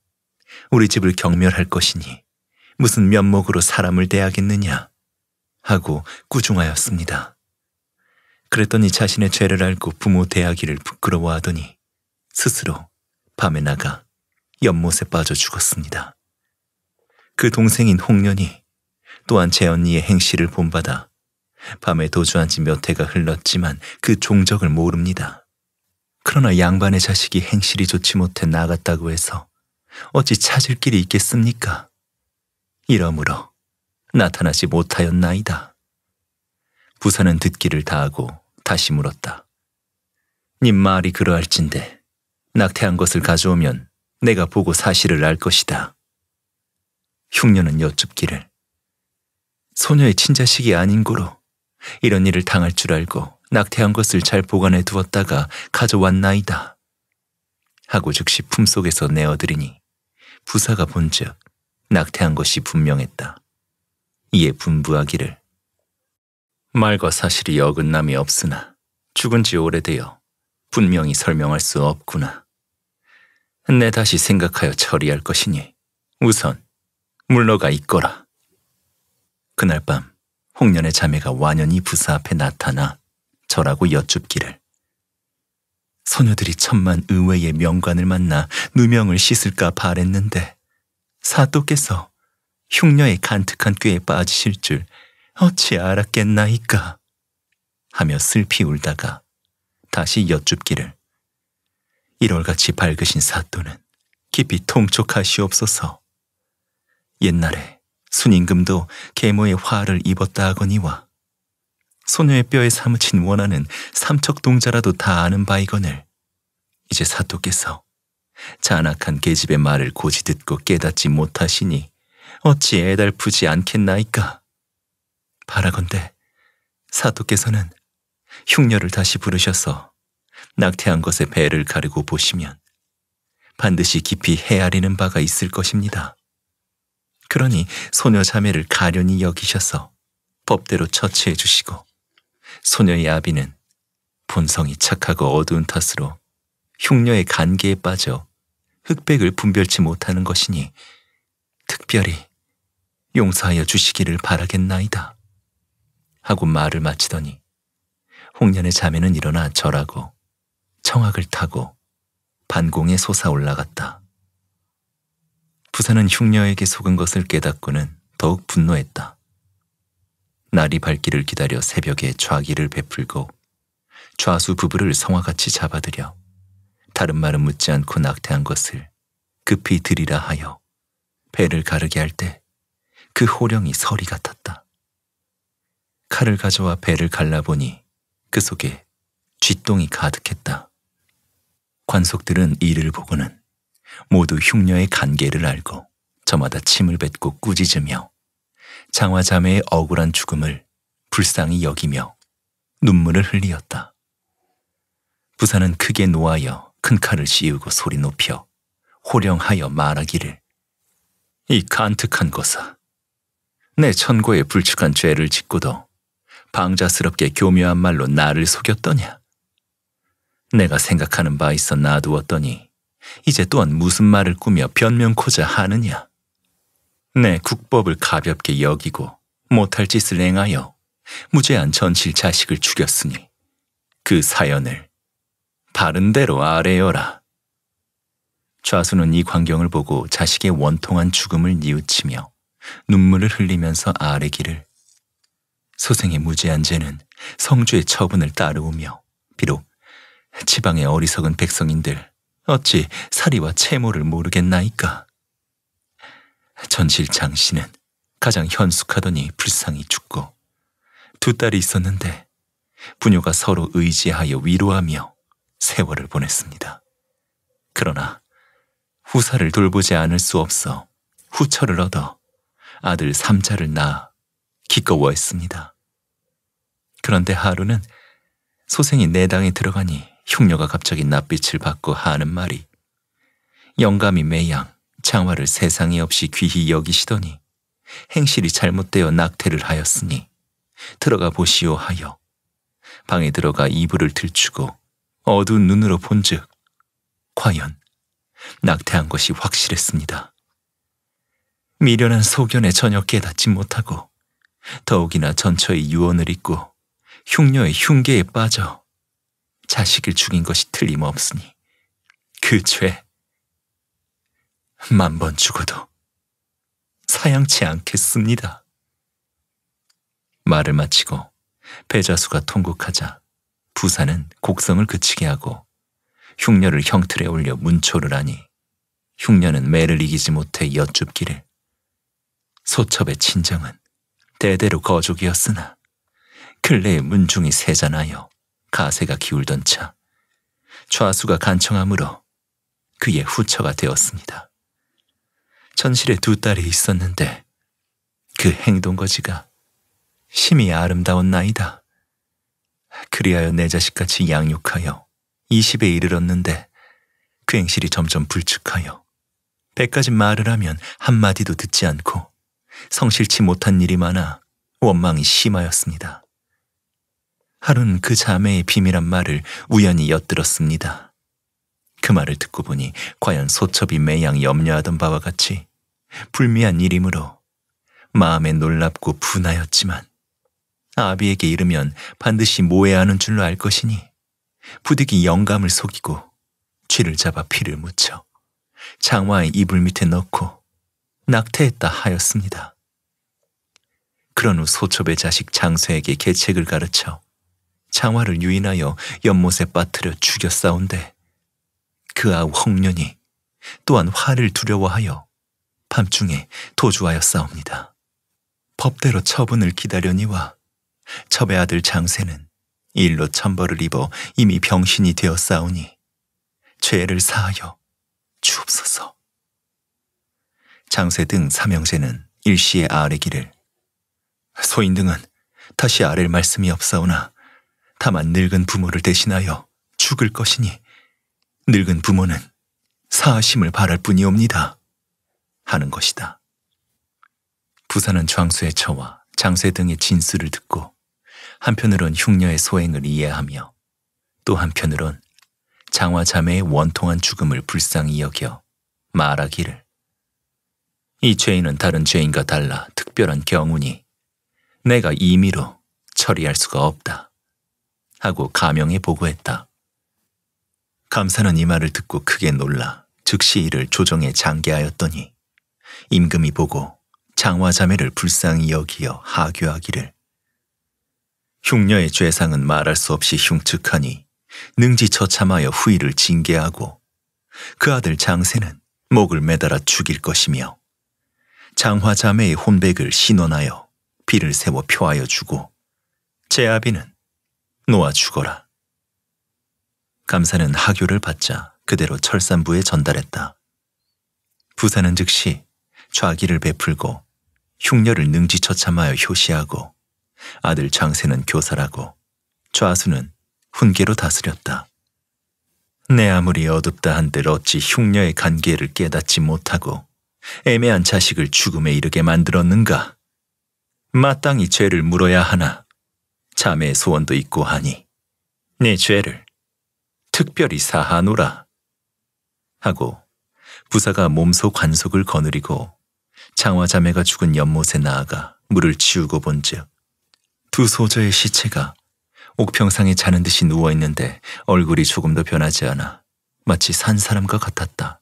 우리 집을 경멸할 것이니 무슨 면목으로 사람을 대하겠느냐 하고 꾸중하였습니다. 그랬더니 자신의 죄를 알고 부모 대하기를 부끄러워하더니 스스로 밤에 나가 연못에 빠져 죽었습니다. 그 동생인 홍련이 또한 제 언니의 행실을 본받아 밤에 도주한 지 몇 해가 흘렀지만 그 종적을 모릅니다. 그러나 양반의 자식이 행실이 좋지 못해 나갔다고 해서 어찌 찾을 길이 있겠습니까? 이러므로 나타나지 못하였나이다. 부사는 듣기를 다하고 다시 물었다. 님 말이 그러할진데 낙태한 것을 가져오면 내가 보고 사실을 알 것이다. 흉녀는 여쭙기를. 소녀의 친자식이 아닌 고로 이런 일을 당할 줄 알고 낙태한 것을 잘 보관해 두었다가 가져왔나이다. 하고 즉시 품속에서 내어드리니 부사가 본즉 낙태한 것이 분명했다. 이에 분부하기를 말과 사실이 어긋남이 없으나 죽은 지 오래되어 분명히 설명할 수 없구나. 내 다시 생각하여 처리할 것이니 우선 물러가 있거라. 그날 밤 홍련의 자매가 완연히 부사 앞에 나타나 저라고 여쭙기를 소녀들이 천만 의외의 명관을 만나 누명을 씻을까 바랬는데 사또께서 흉녀의 간특한 꾀에 빠지실 줄 어찌 알았겠나이까 하며 슬피 울다가 다시 여쭙기를 1월같이 밝으신 사또는 깊이 통촉하시옵소서. 옛날에 순임금도 계모의 화를 입었다 하거니와 소녀의 뼈에 사무친 원하는 삼척동자라도 다 아는 바이건을 이제 사또께서 잔악한 계집의 말을 고지 듣고 깨닫지 못하시니 어찌 애달프지 않겠나이까. 바라건대 사또께서는 흉녀를 다시 부르셔서 낙태한 것의 배를 가르고 보시면 반드시 깊이 헤아리는 바가 있을 것입니다. 그러니 소녀 자매를 가련히 여기셔서 법대로 처치해 주시고 소녀의 아비는 본성이 착하고 어두운 탓으로 흉녀의 간계에 빠져 흑백을 분별치 못하는 것이니 특별히 용서하여 주시기를 바라겠나이다. 하고 말을 마치더니 홍련의 자매는 일어나 절하고 청악을 타고 반공에 솟아 올라갔다. 부산은 흉녀에게 속은 것을 깨닫고는 더욱 분노했다. 날이 밝기를 기다려 새벽에 좌기를 베풀고 좌수 부부를 성화같이 잡아들여 다른 말은 묻지 않고 낙태한 것을 급히 들이라 하여 배를 가르게 할 때 그 호령이 서리 같았다. 칼을 가져와 배를 갈라보니 그 속에 쥐똥이 가득했다. 관속들은 이를 보고는 모두 흉녀의 간계를 알고 저마다 침을 뱉고 꾸짖으며 장화자매의 억울한 죽음을 불쌍히 여기며 눈물을 흘리었다. 부사는 크게 노하여 큰 칼을 씌우고 소리 높여 호령하여 말하기를 이 간특한 거사 내 천고에 불축한 죄를 짓고도 방자스럽게 교묘한 말로 나를 속였더냐? 내가 생각하는 바 있어 놔두었더니 이제 또한 무슨 말을 꾸며 변명코자 하느냐? 내 국법을 가볍게 여기고 못할 짓을 행하여 무죄한 전실 자식을 죽였으니 그 사연을 바른대로 아래여라. 좌수는 이 광경을 보고 자식의 원통한 죽음을 뉘우치며 눈물을 흘리면서 아래기를 소생의 무제한 죄는 성주의 처분을 따르오며 비록 지방의 어리석은 백성인들 어찌 사리와 채모를 모르겠나이까. 전실장 씨는 가장 현숙하더니 불쌍히 죽고 두 딸이 있었는데 부녀가 서로 의지하여 위로하며 세월을 보냈습니다. 그러나 후사를 돌보지 않을 수 없어 후처를 얻어 아들 삼자를 낳아 기꺼워했습니다. 그런데 하루는 소생이 내당에 들어가니 흉녀가 갑자기 낯빛을 받고 하는 말이 영감이 매양 장화를 세상에 없이 귀히 여기시더니 행실이 잘못되어 낙태를 하였으니 들어가 보시오 하여 방에 들어가 이불을 들추고 어두운 눈으로 본즉 과연 낙태한 것이 확실했습니다. 미련한 소견에 전혀 깨닫지 못하고 더욱이나 전처의 유언을 잊고 흉녀의 흉계에 빠져 자식을 죽인 것이 틀림없으니 그 죄 만 번 죽어도 사양치 않겠습니다. 말을 마치고 배자수가 통곡하자 부사는 곡성을 그치게 하고 흉녀를 형틀에 올려 문초를 하니 흉녀는 매를 이기지 못해 여쭙기를 소첩의 친정은 대대로 거족이었으나 클레의 문중이 세잔하여 가세가 기울던 차 좌수가 간청함으로 그의 후처가 되었습니다. 천실에 두 딸이 있었는데 그 행동거지가 심히 아름다운 나이다. 그리하여 내 자식같이 양육하여 20에 이르렀는데 그행실이 점점 불축하여 백가지 말을 하면 한마디도 듣지 않고 성실치 못한 일이 많아 원망이 심하였습니다. 하루는 그 자매의 비밀한 말을 우연히 엿들었습니다. 그 말을 듣고 보니 과연 소첩이 매양 염려하던 바와 같이 불미한 일이므로 마음에 놀랍고 분하였지만 아비에게 이르면 반드시 모해하는 줄로 알 것이니 부득이 영감을 속이고 쥐를 잡아 피를 묻혀 장화의 이불 밑에 넣고 낙태했다 하였습니다. 그런 후 소첩의 자식 장수에게 계책을 가르쳐 장화를 유인하여 연못에 빠뜨려 죽여 싸운데 그 아우 홍련이 또한 화를 두려워하여 밤중에 도주하여 싸웁니다. 법대로 처분을 기다려니와 첩의 아들 장세는 일로 천벌을 입어 이미 병신이 되어 싸우니 죄를 사하여 주옵소서. 장세 등 삼형제는 일시의 아뢰기를 소인 등은 다시 아랠 말씀이 없사오나 다만 늙은 부모를 대신하여 죽을 것이니 늙은 부모는 사하심을 바랄 뿐이옵니다. 하는 것이다. 부산은 장수의 처와 장쇠 등의 진술을 듣고 한편으론 흉녀의 소행을 이해하며 또 한편으론 장화 자매의 원통한 죽음을 불쌍히 여겨 말하기를 이 죄인은 다른 죄인과 달라 특별한 경운이 내가 임의로 처리할 수가 없다. 하고 가명해 보고했다. 감사는 이 말을 듣고 크게 놀라 즉시 이를 조정에 장계하였더니 임금이 보고 장화자매를 불쌍히 여기어 하교하기를 흉녀의 죄상은 말할 수 없이 흉측하니 능지 처참하여 후이를 징계하고 그 아들 장세는 목을 매달아 죽일 것이며 장화자매의 혼백을 신원하여 비를 세워 표하여 주고 제 아비는 놓아 죽어라. 감사는 하교를 받자 그대로 철산부에 전달했다. 부사는 즉시 좌기를 베풀고 흉녀를 능지처 참하여 효시하고 아들 장세는 교사라고 좌수는 훈계로 다스렸다. 내 아무리 어둡다 한들 어찌 흉녀의 관계를 깨닫지 못하고 애매한 자식을 죽음에 이르게 만들었는가? 마땅히 죄를 물어야 하나 자매의 소원도 있고 하니 내 죄를 특별히 사하노라 하고 부사가 몸소 관속을 거느리고 장화 자매가 죽은 연못에 나아가 물을 치우고 본즉 두 소저의 시체가 옥평상에 자는 듯이 누워 있는데 얼굴이 조금도 변하지 않아 마치 산 사람과 같았다.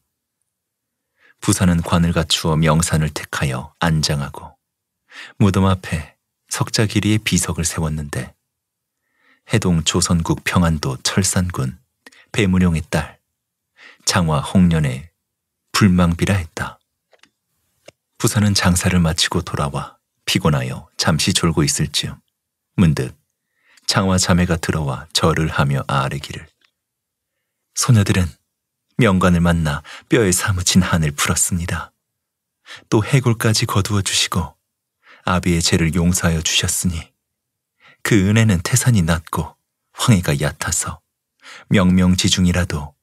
부사는 관을 갖추어 명산을 택하여 안장하고 무덤 앞에 석자 길이의 비석을 세웠는데 해동 조선국 평안도 철산군 배문용의 딸 장화 홍련의 불망비라 했다. 부산은 장사를 마치고 돌아와 피곤하여 잠시 졸고 있을 즈음 문득 장화 자매가 들어와 절을 하며 아뢰기를 소녀들은 명관을 만나 뼈에 사무친 한을 풀었습니다. 또 해골까지 거두어 주시고 아비의 죄를 용서하여 주셨으니 그 은혜는 태산이 낮고 황해가 얕아서 명명지중이라도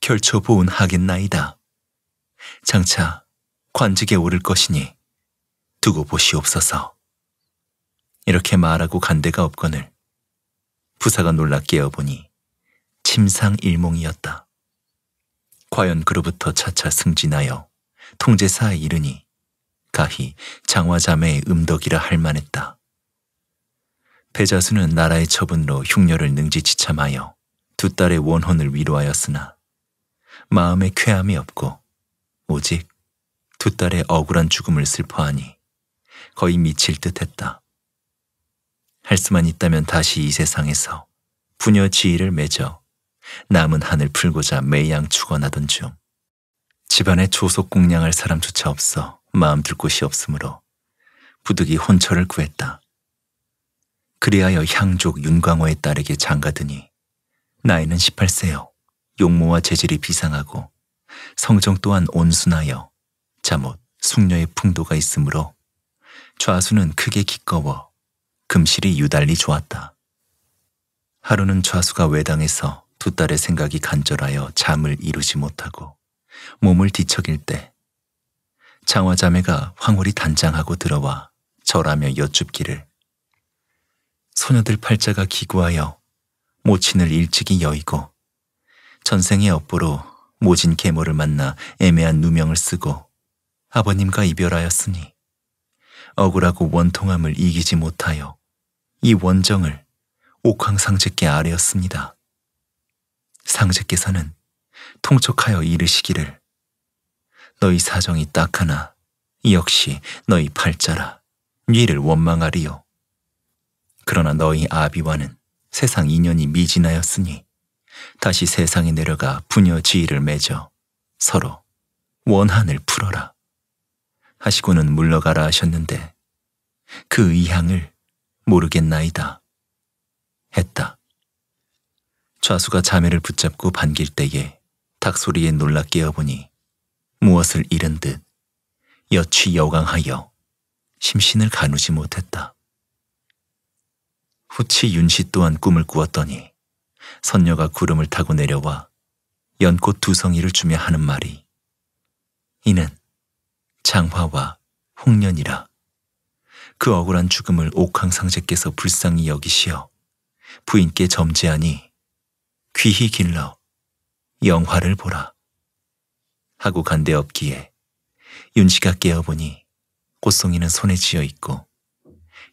결초 보은하겠나이다. 장차 관직에 오를 것이니 두고 보시옵소서. 이렇게 말하고 간 데가 없거늘 부사가 놀라 깨어보니 침상일몽이었다. 과연 그로부터 차차 승진하여 통제사에 이르니 가히 장화자매의 음덕이라 할 만했다. 배자수는 나라의 처분으로 흉녀를 능지치 참하여 두 딸의 원혼을 위로하였으나 마음에 쾌함이 없고 오직 두 딸의 억울한 죽음을 슬퍼하니 거의 미칠 듯했다. 할 수만 있다면 다시 이 세상에서 부녀 지위를 맺어 남은 한을 풀고자 매양 죽어나던 중 집안에 조속 공양할 사람조차 없어 마음 둘 곳이 없으므로 부득이 혼처를 구했다. 그리하여 향족 윤광호의 딸에게 장가드니 나이는 18세여 용모와 재질이 비상하고 성정 또한 온순하여 자못 숙녀의 풍도가 있으므로 좌수는 크게 기꺼워 금실이 유달리 좋았다. 하루는 좌수가 외당에서 두 딸의 생각이 간절하여 잠을 이루지 못하고 몸을 뒤척일 때 장화자매가 황홀히 단장하고 들어와 절하며 여쭙기를 소녀들 팔자가 기구하여 모친을 일찍이 여의고 전생의 업보로 모진 계모를 만나 애매한 누명을 쓰고 아버님과 이별하였으니 억울하고 원통함을 이기지 못하여 이 원정을 옥황상제께 아뢰었습니다. 상제께서는 통촉하여 이르시기를 너희 사정이 딱 하나 역시 너희 팔자라 위를 원망하리요. 그러나 너희 아비와는 세상 인연이 미진하였으니 다시 세상에 내려가 부녀 지위를 맺어 서로 원한을 풀어라. 하시고는 물러가라 하셨는데 그 의향을 모르겠나이다. 했다. 좌수가 자매를 붙잡고 반길 때에 닭소리에 놀라 깨어보니 무엇을 잃은 듯 여취 여강하여 심신을 가누지 못했다. 후치 윤씨 또한 꿈을 꾸었더니 선녀가 구름을 타고 내려와 연꽃 두성이를 주며 하는 말이 이는 장화와 홍련이라 그 억울한 죽음을 옥황상제께서 불쌍히 여기시어 부인께 점지하니 귀히 길러 영화를 보라. 하고 간 데 없기에 윤씨가 깨어보니 꽃송이는 손에 쥐어 있고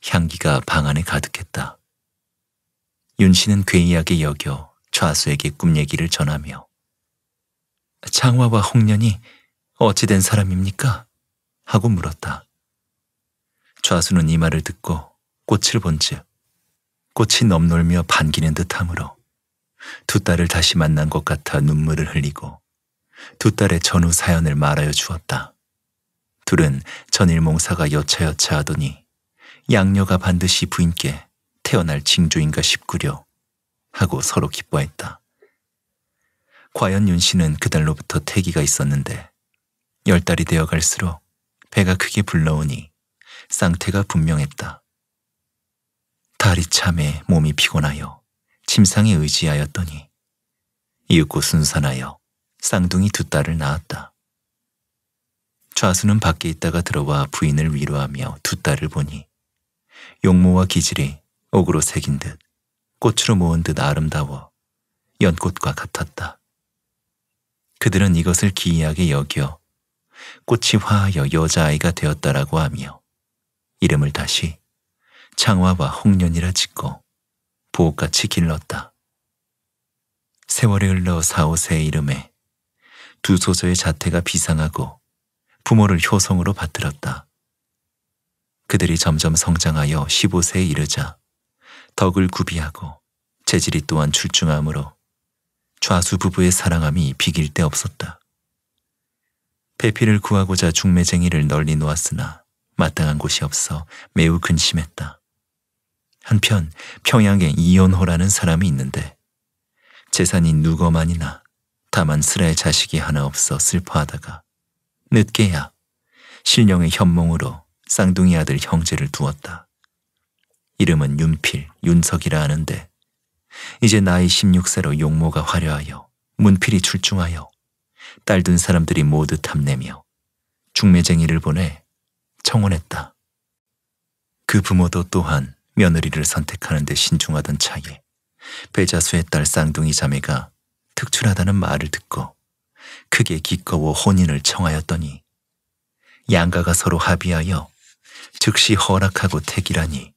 향기가 방 안에 가득했다. 윤씨는 괴이하게 여겨 좌수에게 꿈 얘기를 전하며 장화와 홍련이 어찌된 사람입니까? 하고 물었다. 좌수는 이 말을 듣고 꽃을 본즉 꽃이 넘놀며 반기는 듯함으로두 딸을 다시 만난 것 같아 눈물을 흘리고 두 딸의 전후 사연을 말하여 주었다. 둘은 전일몽사가 여차여차 하더니 양녀가 반드시 부인께 태어날 징조인가 싶구려 하고 서로 기뻐했다. 과연 윤 씨는 그날로부터 태기가 있었는데 열 달이 되어 갈수록 배가 크게 불러오니 상태가 분명했다. 다리 참에 몸이 피곤하여 침상에 의지하였더니 이윽고 순산하여 쌍둥이 두 딸을 낳았다. 좌수는 밖에 있다가 들어와 부인을 위로하며 두 딸을 보니 용모와 기질이 옥으로 새긴 듯 꽃으로 모은 듯 아름다워 연꽃과 같았다. 그들은 이것을 기이하게 여겨 꽃이 화하여 여자아이가 되었다라고 하며 이름을 다시 창화와 홍련이라 짓고 보옥같이 길렀다. 세월이 흘러 사오세의 이름에 두소서의 자태가 비상하고 부모를 효성으로 받들었다. 그들이 점점 성장하여 15세에 이르자 덕을 구비하고 재질이 또한 출중하므로 좌수 부부의 사랑함이 비길 데 없었다. 배필을 구하고자 중매쟁이를 널리 놓았으나 마땅한 곳이 없어 매우 근심했다. 한편 평양에 이연호라는 사람이 있는데 재산이 누거만이나 다만 슬라의 자식이 하나 없어 슬퍼하다가 늦게야 신령의 현몽으로 쌍둥이 아들 형제를 두었다. 이름은 윤필, 윤석이라 하는데 이제 나이 16세로 용모가 화려하여 문필이 출중하여 딸 둔 사람들이 모두 탐내며 중매쟁이를 보내 청혼했다. 그 부모도 또한 며느리를 선택하는 데 신중하던 차에 배자수의 딸 쌍둥이 자매가 특출하다는 말을 듣고 크게 기꺼워 혼인을 청하였더니 양가가 서로 합의하여 즉시 허락하고 택이라니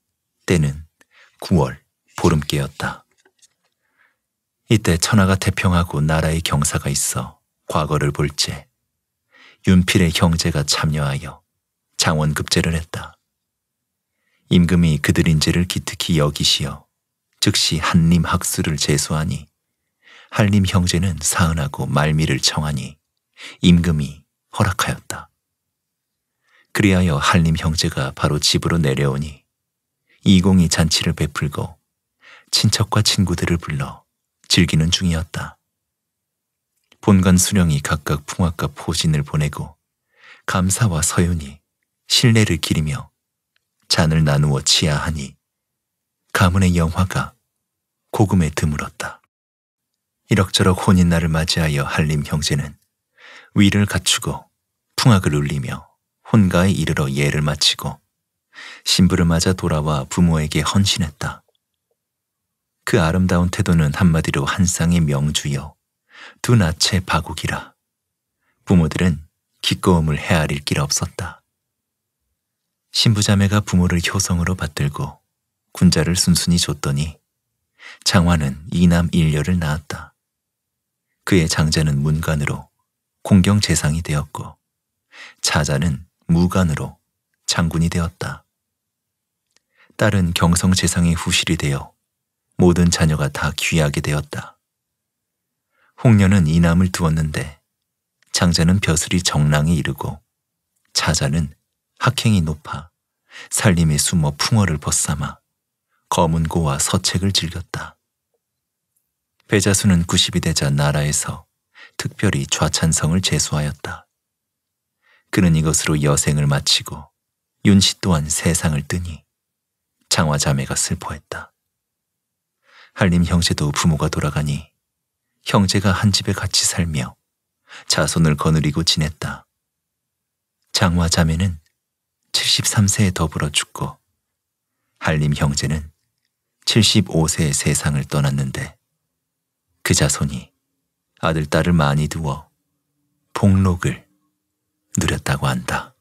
때는 9월 보름께였다. 이때 천하가 태평하고 나라의 경사가 있어 과거를 볼채 윤필의 형제가 참여하여 장원급제를 했다. 임금이 그들인지를 기특히 여기시어 즉시 한림 학수를 제수하니 한림 형제는 사은하고 말미를 청하니 임금이 허락하였다. 그리하여 한림 형제가 바로 집으로 내려오니 이공이 잔치를 베풀고 친척과 친구들을 불러 즐기는 중이었다. 본관 수령이 각각 풍악과 포진을 보내고 감사와 서윤이 신뢰를 기리며 잔을 나누어 치하하니 가문의 영화가 고금에 드물었다. 이럭저럭 혼인 날을 맞이하여 한림 형제는 위를 갖추고 풍악을 울리며 혼가에 이르러 예를 마치고 신부를 맞아 돌아와 부모에게 헌신했다. 그 아름다운 태도는 한마디로 한 쌍의 명주여 두 낯의 바국이라 부모들은 기꺼움을 헤아릴 길 없었다. 신부자매가 부모를 효성으로 받들고 군자를 순순히 줬더니 장화는 이남 일녀를 낳았다. 그의 장자는 문관으로 공경 재상이 되었고 자자는 무관으로 장군이 되었다. 딸은 경성 재상의 후실이 되어 모든 자녀가 다 귀하게 되었다. 홍녀는 이남을 두었는데 장자는 벼슬이 정랑에 이르고 자자는 학행이 높아 살림에 숨어 풍어를 벗삼아 검은 고와 서책을 즐겼다. 배자수는 90이 되자 나라에서 특별히 좌찬성을 제수하였다. 그는 이것으로 여생을 마치고 윤씨 또한 세상을 뜨니 장화 자매가 슬퍼했다. 한림 형제도 부모가 돌아가니 형제가 한 집에 같이 살며 자손을 거느리고 지냈다. 장화 자매는 73세에 더불어 죽고 한림 형제는 75세의 세상을 떠났는데 그 자손이 아들, 딸을 많이 두어 복록을 누렸다고 한다.